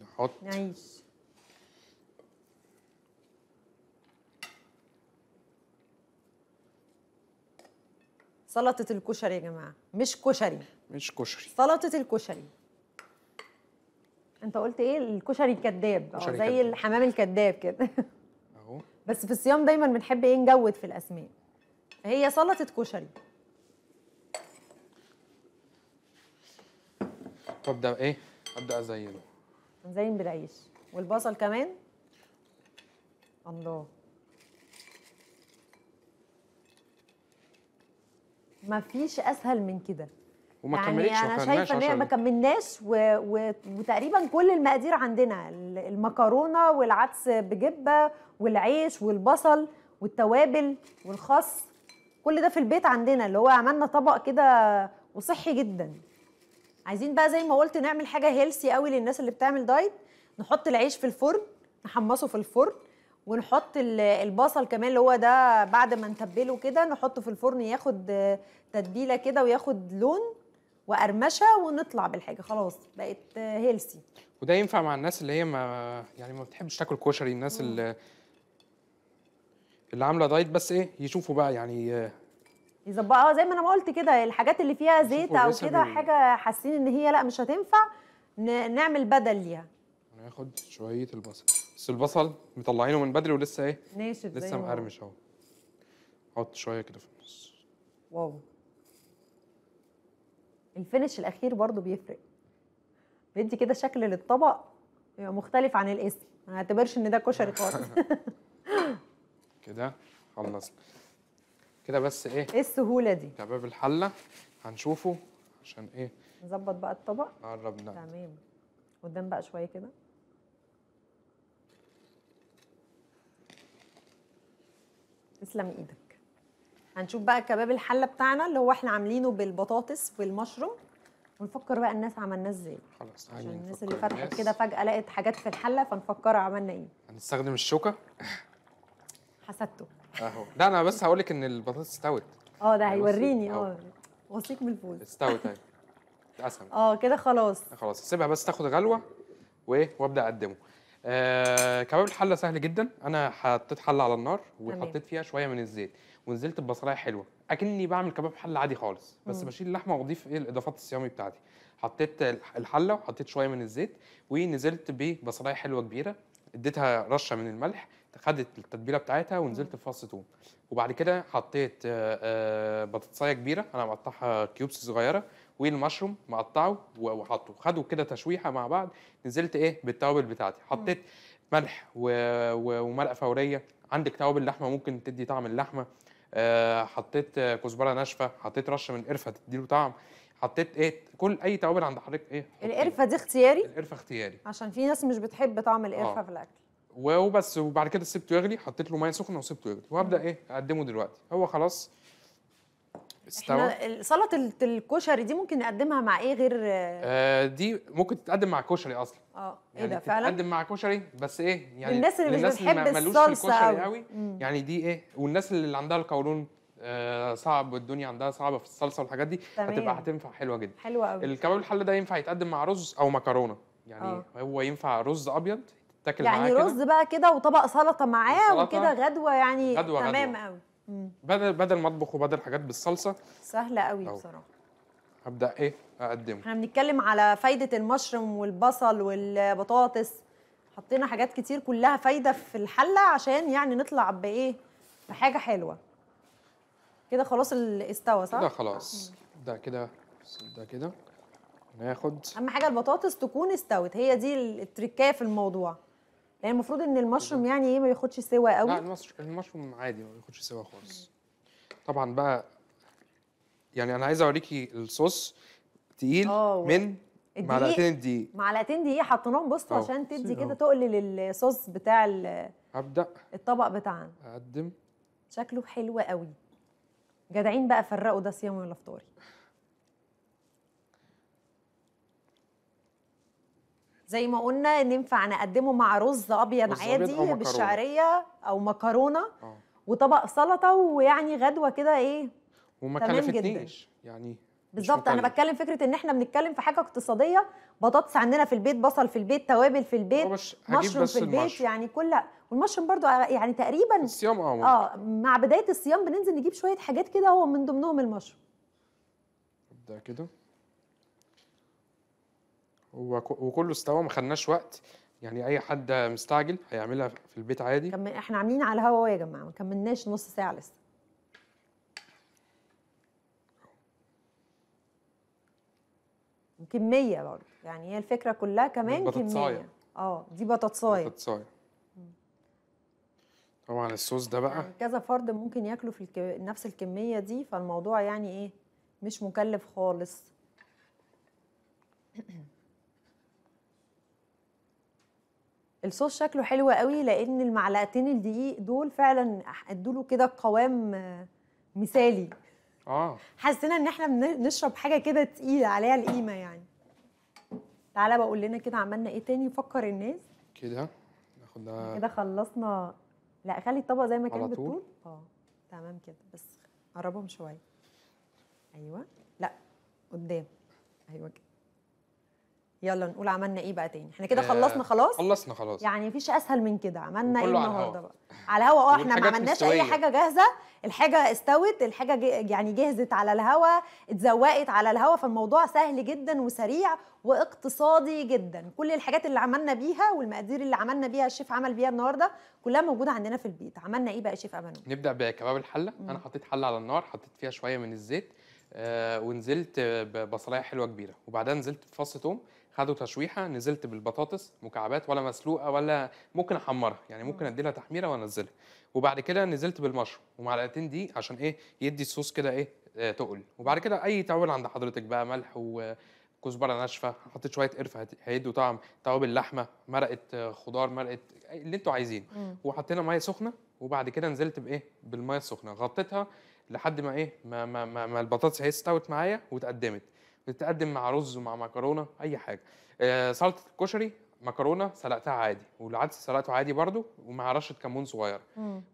نحط نعيش سلطه الكشري يا جماعه مش كشري مش كشري سلطه الكشري انت قلت ايه الكشري الكذاب اه زي الحمام الكذاب كده اهو بس في الصيام دايما بنحب ايه نجود في الاسماء هي سلطه كشري وابدا ايه ابدا ازينه نزين بالعيش والبصل كمان الله ما فيش اسهل من كده وما يعني كملتش انا شايفه ان هي ما كملناش و... و... وتقريبا كل المقادير عندنا المكرونه والعدس بجبه والعيش والبصل والتوابل والخس كل ده في البيت عندنا اللي هو عملنا طبق كده وصحي جدا عايزين بقى زي ما قلت نعمل حاجه هيلسي قوي للناس اللي بتعمل دايت نحط العيش في الفرن نحمصه في الفرن ونحط البصل كمان اللي هو ده بعد ما نتبله كده نحطه في الفرن ياخد تتبيله كده وياخد لون وقرمشه ونطلع بالحاجه خلاص بقت هيلسي وده ينفع مع الناس اللي هي ما يعني ما بتحبش تاكل كشري الناس اللي اللي عامله دايت بس ايه يشوفوا بقى يعني اه زي ما انا ما قلت كده الحاجات اللي فيها زيت او كده حاجه حاسين ان هي لا مش هتنفع نعمل بدل ليها ناخد شويه البصل بس البصل مطلعينه من بدري ولسه ايه ناشف لسه مقرمش اهو حط شويه كده في النص واو الفينش الاخير برضو بيفرق بيدي كده شكل للطبق يبقى مختلف عن الاسم ما اعتبرش ان ده كشري خالص كده خلصنا كده بس ايه ايه السهوله دي كباب الحله هنشوفه عشان ايه نظبط بقى الطبق قربنا تمام قدام بقى شويه كده تسلم ايدك هنشوف بقى كباب الحله بتاعنا اللي هو احنا عاملينه بالبطاطس والمشروم ونفكر بقى الناس عملنا ازاي خلاص عشان الناس اللي فتحت كده فجاه لقت حاجات في الحله فنفكرها عملنا ايه هنستخدم الشوكه حسدته اهو لا انا بس هقول لك ان البطاطس استوت اه ده يعني هيوريني اه وصيك من الفوز استوت اهي اه كده خلاص خلاص سيبها بس تاخد غلوه وايه وابدا اقدمه آه كباب الحله سهل جدا انا حطيت حله على النار وحطيت فيها شويه من الزيت ونزلت ببصلايه حلوه اكني بعمل كباب حله عادي خالص بس مم. بشيل اللحمه واضيف ايه الاضافات الصيامي بتاعتي حطيت الحله وحطيت شويه من الزيت ونزلت ببصلايه حلوه كبيره اديتها رشه من الملح خدت التتبيله بتاعتها ونزلت بفص توم وبعد كده حطيت آه، آه، بطاطسايه كبيره انا مقطعها كيوبس صغيره والمشروم مقطعه وحطه خدوا كده تشويحه مع بعض نزلت ايه بالتوابل بتاعتي حطيت ملح ومرقه فوريه عندك توابل لحمه ممكن تدي طعم اللحمه آه حطيت كزبره ناشفه حطيت رشه من القرفه تديله طعم حطيت ايه كل اي توابل عند حضرتك ايه القرفه دي اختياري القرفه اختياري عشان في ناس مش بتحب طعم القرفه آه. في الاكل وبس وبعد كده سبته يغلي حطيت له ميه سخنه وسبته يغلي وهبدا ايه اقدمه دلوقتي هو خلاص استوى سلطه الكشري دي ممكن نقدمها مع ايه غير آه دي ممكن تتقدم مع كشري اصلا اه ايه يعني ده فعلا تتقدم مع كشري بس ايه يعني الناس اللي مش بتحب الصلصه قوي, يعني دي ايه والناس اللي عندها القولون آه صعب والدنيا عندها صعبه في الصلصه والحاجات دي تمام. هتبقى هتنفع حلوه جدا حلوه قوي الكباب الحل ده ينفع يتقدم مع رز او مكرونه يعني أوه. هو ينفع رز ابيض تاكل يعني معاه رز كدا. بقى كده وطبق سلطه معاه وكده غدوه يعني غدوة تمام قوي بدل بدل ما اطبخ وبدل حاجات بالصلصه سهله قوي أو. بصراحه هبدا ايه اقدمه احنا بنتكلم على فايده المشروم والبصل والبطاطس حطينا حاجات كتير كلها فايده في الحله عشان يعني نطلع بايه بحاجه حلوه كده خلاص استوى صح كده خلاص ده كده ده كده ناخد اهم حاجه البطاطس تكون استوت هي دي التركايه في الموضوع يعني المفروض ان المشروم يعني ايه ما بياخدش سوا قوي لا المشروم عادي ما بياخدش سوا خالص طبعا بقى يعني انا عايز اوريكي الصوص تقيل آه، من معلقتين دقيق معلقتين دقيق حطيناهم بصوا آه، عشان تدي كده تقل للصوص بتاع هبدا الطبق بتاعنا اقدم شكله حلو قوي جدعين بقى فرقوا ده صيامي ولا فطاري زي ما قلنا ينفع نقدمه مع رز ابيض عادي بالشعريه او مكرونه آه. وطبق سلطه ويعني غدوه كده ايه وما كلفتنيش يعني بالظبط انا بتكلم فكره ان احنا بنتكلم في حاجه اقتصاديه بطاطس عندنا في البيت بصل في البيت توابل في البيت اه، مشروم في البيت المشروم. يعني كل والمشروم برضو يعني تقريبا الصيام اه اه مع بدايه الصيام بننزل نجيب شويه حاجات كده هو من ضمنهم المشروم ده كده وكله استوى ما خدناش وقت يعني اي حد مستعجل هيعملها في البيت عادي احنا عاملين على الهوا يا جماعه ما كملناش نص ساعه لسه كميه برضه يعني هي الفكره كلها كمان كميه اه دي بطاطسايه بطاطسايه طبعا الصوص ده بقى يعني كذا فرد ممكن ياكلوا في نفس الكميه دي فالموضوع يعني ايه مش مكلف خالص الصوص شكله حلو قوي لان المعلقتين الدقيق دول فعلا ادوا له كده قوام آه، مثالي اه حسينا ان احنا بنشرب حاجه كده تقيله عليها القيمه يعني تعالى بقول لنا كده عملنا ايه تاني فكر الناس كده ناخد ده كده خلصنا لا خلي الطبق زي ما كان بتقول اه تمام كده بس قربهم شويه ايوه لا قدام ايوه كده يلا نقول عملنا ايه بقى تاني احنا كده آه، خلصنا خلاص خلصنا خلاص يعني مفيش اسهل من كده عملنا ايه النهارده بقى على الهوا اه احنا ما عملناش اي حاجه جاهزه الحاجه استوت الحاجه يعني جهزت على الهوا اتزوقت على الهوا فالموضوع سهل جدا وسريع واقتصادي جدا كل الحاجات اللي عملنا بيها والمقادير اللي عملنا بيها الشيف عمل بيها النهارده كلها موجوده عندنا في البيت عملنا ايه بقى يا شيف امانو نبدا بكباب الحله مم. انا حطيت حله على النار حطيت فيها شويه من الزيت آه ونزلت ببصلايه حلوه كبيره وبعدها نزلت بفص ثوم خدوا تشويحه نزلت بالبطاطس مكعبات ولا مسلوقه ولا ممكن احمرها يعني ممكن ادي لها تحميره وانزلها وبعد كده نزلت بالمشروم ومعلقتين دي عشان ايه يدي الصوص كده ايه آه، تقل وبعد كده اي توابل عند حضرتك بقى ملح و كزبره ناشفه حطيت شويه قرفه هيدوا طعم توابل لحمه مرقه خضار مرقه اللي انتوا عايزينه وحطينا ميه سخنه وبعد كده نزلت بايه بالميه السخنه غطيتها لحد ما ايه ما ما, ما, ما البطاطس هي استوت معايا واتقدمت بتتقدم مع رز ومع مكرونه اي حاجه آه، سلطه الكشري مكرونه سلقتها عادي والعدس سلقته عادي برده ومع رشه كمون صغيره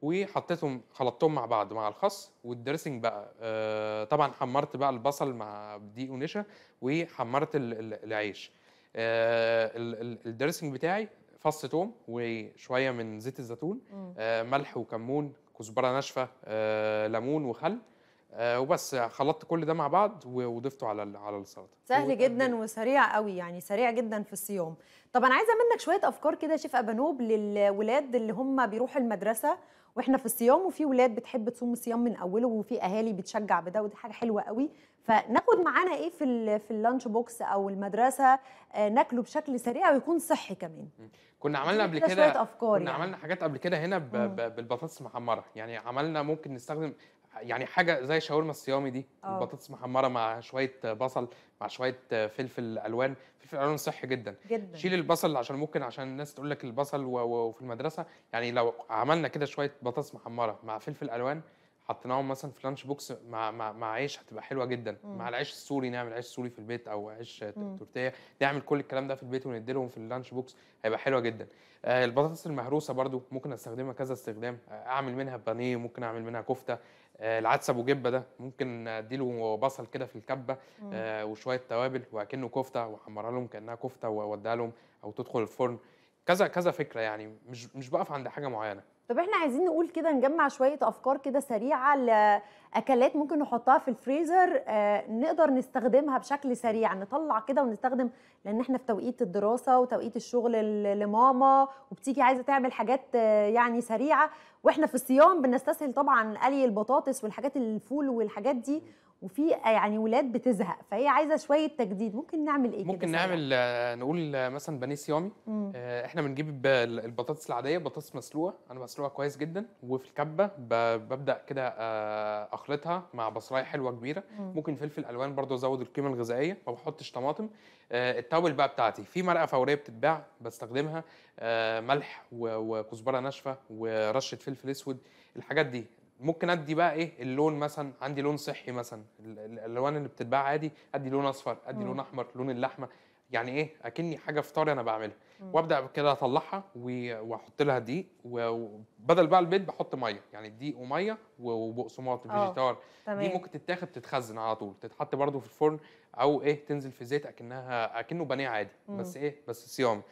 وحطيتهم خلطتهم مع بعض مع الخس والدريسنج بقى آه طبعا حمرت بقى البصل مع دقيق ونشا وحمرت العيش آه الدريسنج بتاعي فص توم وشويه من زيت الزيتون آه ملح وكمون كزبره ناشفه آه ليمون وخل آه، وبس خلطت كل ده مع بعض وضفته على على السلطه سهل جدا وسريع قوي يعني سريع جدا في الصيام طب انا عايزه منك شويه افكار كده شيف ابانوب للولاد اللي هم بيروحوا المدرسه واحنا في الصيام وفي ولاد بتحب تصوم الصيام من اوله وفي اهالي بتشجع بده ودي حاجه حلوه قوي فناخد معانا ايه في في اللانش بوكس او المدرسه آه، ناكله بشكل سريع ويكون صحي كمان كنا عملنا قبل كده شويه افكار كنا يعني. عملنا حاجات قبل كده هنا بالبطاطس المحمره يعني عملنا ممكن نستخدم يعني حاجه زي الشاورما الصيامي دي أوه. البطاطس محمره مع شويه بصل مع شويه فلفل الوان فلفل الوان صحي جدا جدا شيل البصل عشان ممكن عشان الناس تقول لك البصل وفي المدرسه يعني لو عملنا كده شويه بطاطس محمره مع فلفل الوان حطيناهم مثلا في لانش بوكس مع مع مع عيش هتبقى حلوه جدا مم. مع العيش السوري نعمل عيش سوري في البيت او عيش تورتيه نعمل كل الكلام ده في البيت ونديلهم في اللانش بوكس هيبقى حلوه جدا آه، البطاطس المهروسه برده ممكن استخدمها كذا استخدام آه، اعمل منها بانيه ممكن اعمل منها كفته آه، العدس ابو جبه ده ممكن اديله بصل كده في الكبه آه وشويه توابل واكنه كفته واحمرها لهم كانها كفته واوديها لهم او تدخل الفرن كذا كذا فكره يعني مش مش بقف عند حاجه معينه طب احنا عايزين نقول كده نجمع شويه افكار كده سريعه لاكلات ممكن نحطها في الفريزر آه، نقدر نستخدمها بشكل سريع نطلع كده ونستخدم لان احنا في توقيت الدراسه وتوقيت الشغل لماما وبتيجي عايزه تعمل حاجات آه، يعني سريعه واحنا في الصيام بنستسهل طبعا قلي البطاطس والحاجات الفول والحاجات دي وفي يعني ولاد بتزهق فهي عايزه شويه تجديد ممكن نعمل ايه ممكن نعمل آه، نقول آه، مثلا بانيه صيامي آه، احنا بنجيب البطاطس العاديه بطاطس مسلوقه انا بسلقها كويس جدا وفي الكبه ببدا كده اخلطها مع بصلايه حلوه كبيره مم. ممكن فلفل الوان برضو ازود القيمه الغذائيه ما بحطش طماطم التوابل بقى بتاعتي في مرقه فوريه بتتباع بستخدمها ملح وكزبره ناشفه ورشه فلفل اسود الحاجات دي ممكن ادي بقى ايه اللون مثلا عندي لون صحي مثلا الالوان اللي بتتباع عادي ادي لون اصفر ادي مم. لون احمر لون اللحمه يعني ايه اكني حاجه فطاري انا بعملها وابدا كده اطلعها واحط لها دي وبدل بقى البيض بحط ميه يعني آه، دي وميه وبقسماط فيجيتار دي ممكن تتاخد تتخزن على طول تتحط برده في الفرن او ايه تنزل في زيت اكنها اكنه بانيه عادي مم. بس ايه بس صيامي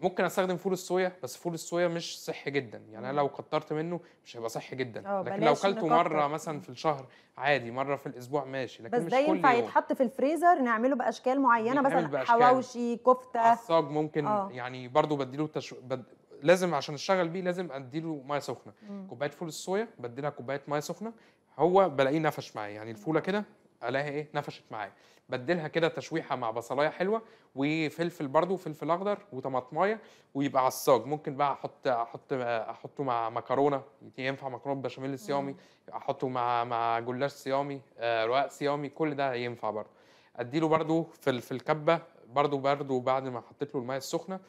ممكن استخدم فول الصويا بس فول الصويا مش صحي جدا يعني انا لو كترت منه مش هيبقى صحي جدا اه، لكن لو كلته مره مثلا في الشهر عادي مره في الاسبوع ماشي لكن بس مش ده ينفع يتحط في الفريزر نعمله باشكال معينه مثلا حواوشي كفته الصاج ممكن أوه. يعني برضو بديله تش... بد... لازم عشان اشتغل بيه لازم اديله ميه سخنه كوبايه فول الصويا بديلها كوبايه ميه سخنه هو بلاقيه نفش معايا يعني الفوله كده الاقيها ايه نفشت معايا بدلها كده تشويحه مع بصلايه حلوه وفلفل برده وفلفل اخضر وطماطمايه ويبقى على الصاج ممكن بقى احط احط احطه مع مكرونه ينفع مكرونه بشاميل صيامي احطه مع مع جلاش صيامي آه، رقاق صيامي كل ده ينفع برده اديله برده في في الكبه برده برده بعد ما حطيت له الميه السخنه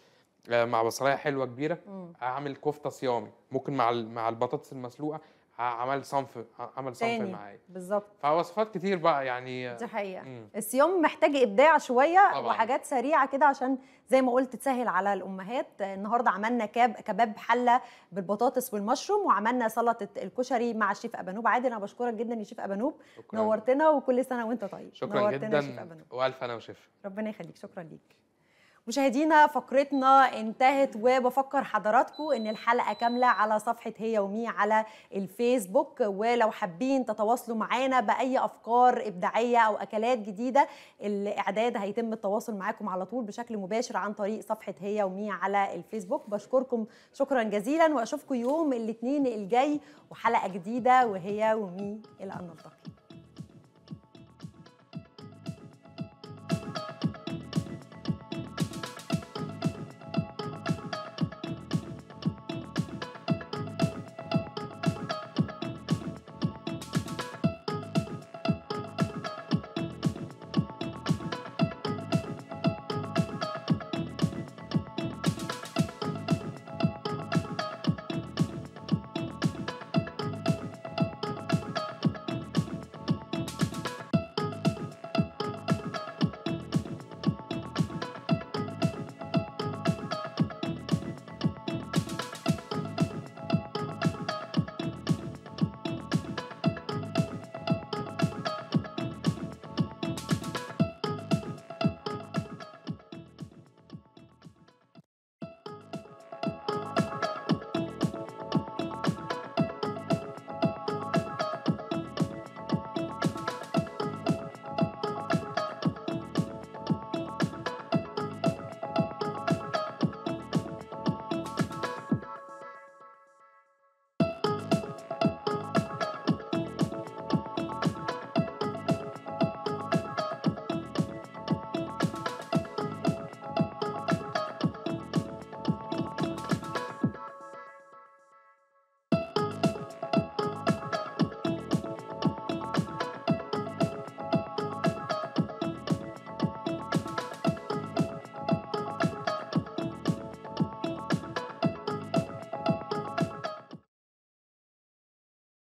آه، مع بصلايه حلوه كبيره اعمل كفته صيامي ممكن مع مع البطاطس المسلوقه عمل صنف عمل صنف معايا بالظبط فوصفات كتير بقى يعني دي حقيقه مم. الصيام محتاج ابداع شويه طبعا. وحاجات سريعه كده عشان زي ما قلت تسهل على الامهات النهارده عملنا كاب كباب حله بالبطاطس والمشروم وعملنا سلطه الكشري مع الشيف ابانوب عادل انا بشكرك جدا يا شيف ابانوب نورتنا وكل سنه وانت طيب شكرا نورتنا جدا شيف ابانوب والف انا وشيف ربنا يخليك شكرا ليك مشاهدينا فقرتنا انتهت وبفكر حضراتكم ان الحلقه كامله على صفحه هي ومي على الفيسبوك ولو حابين تتواصلوا معانا باي افكار ابداعيه او اكلات جديده الاعداد هيتم التواصل معاكم على طول بشكل مباشر عن طريق صفحه هي ومي على الفيسبوك بشكركم شكرا جزيلا واشوفكم يوم الاثنين الجاي وحلقه جديده وهي ومي الى ان نلتقي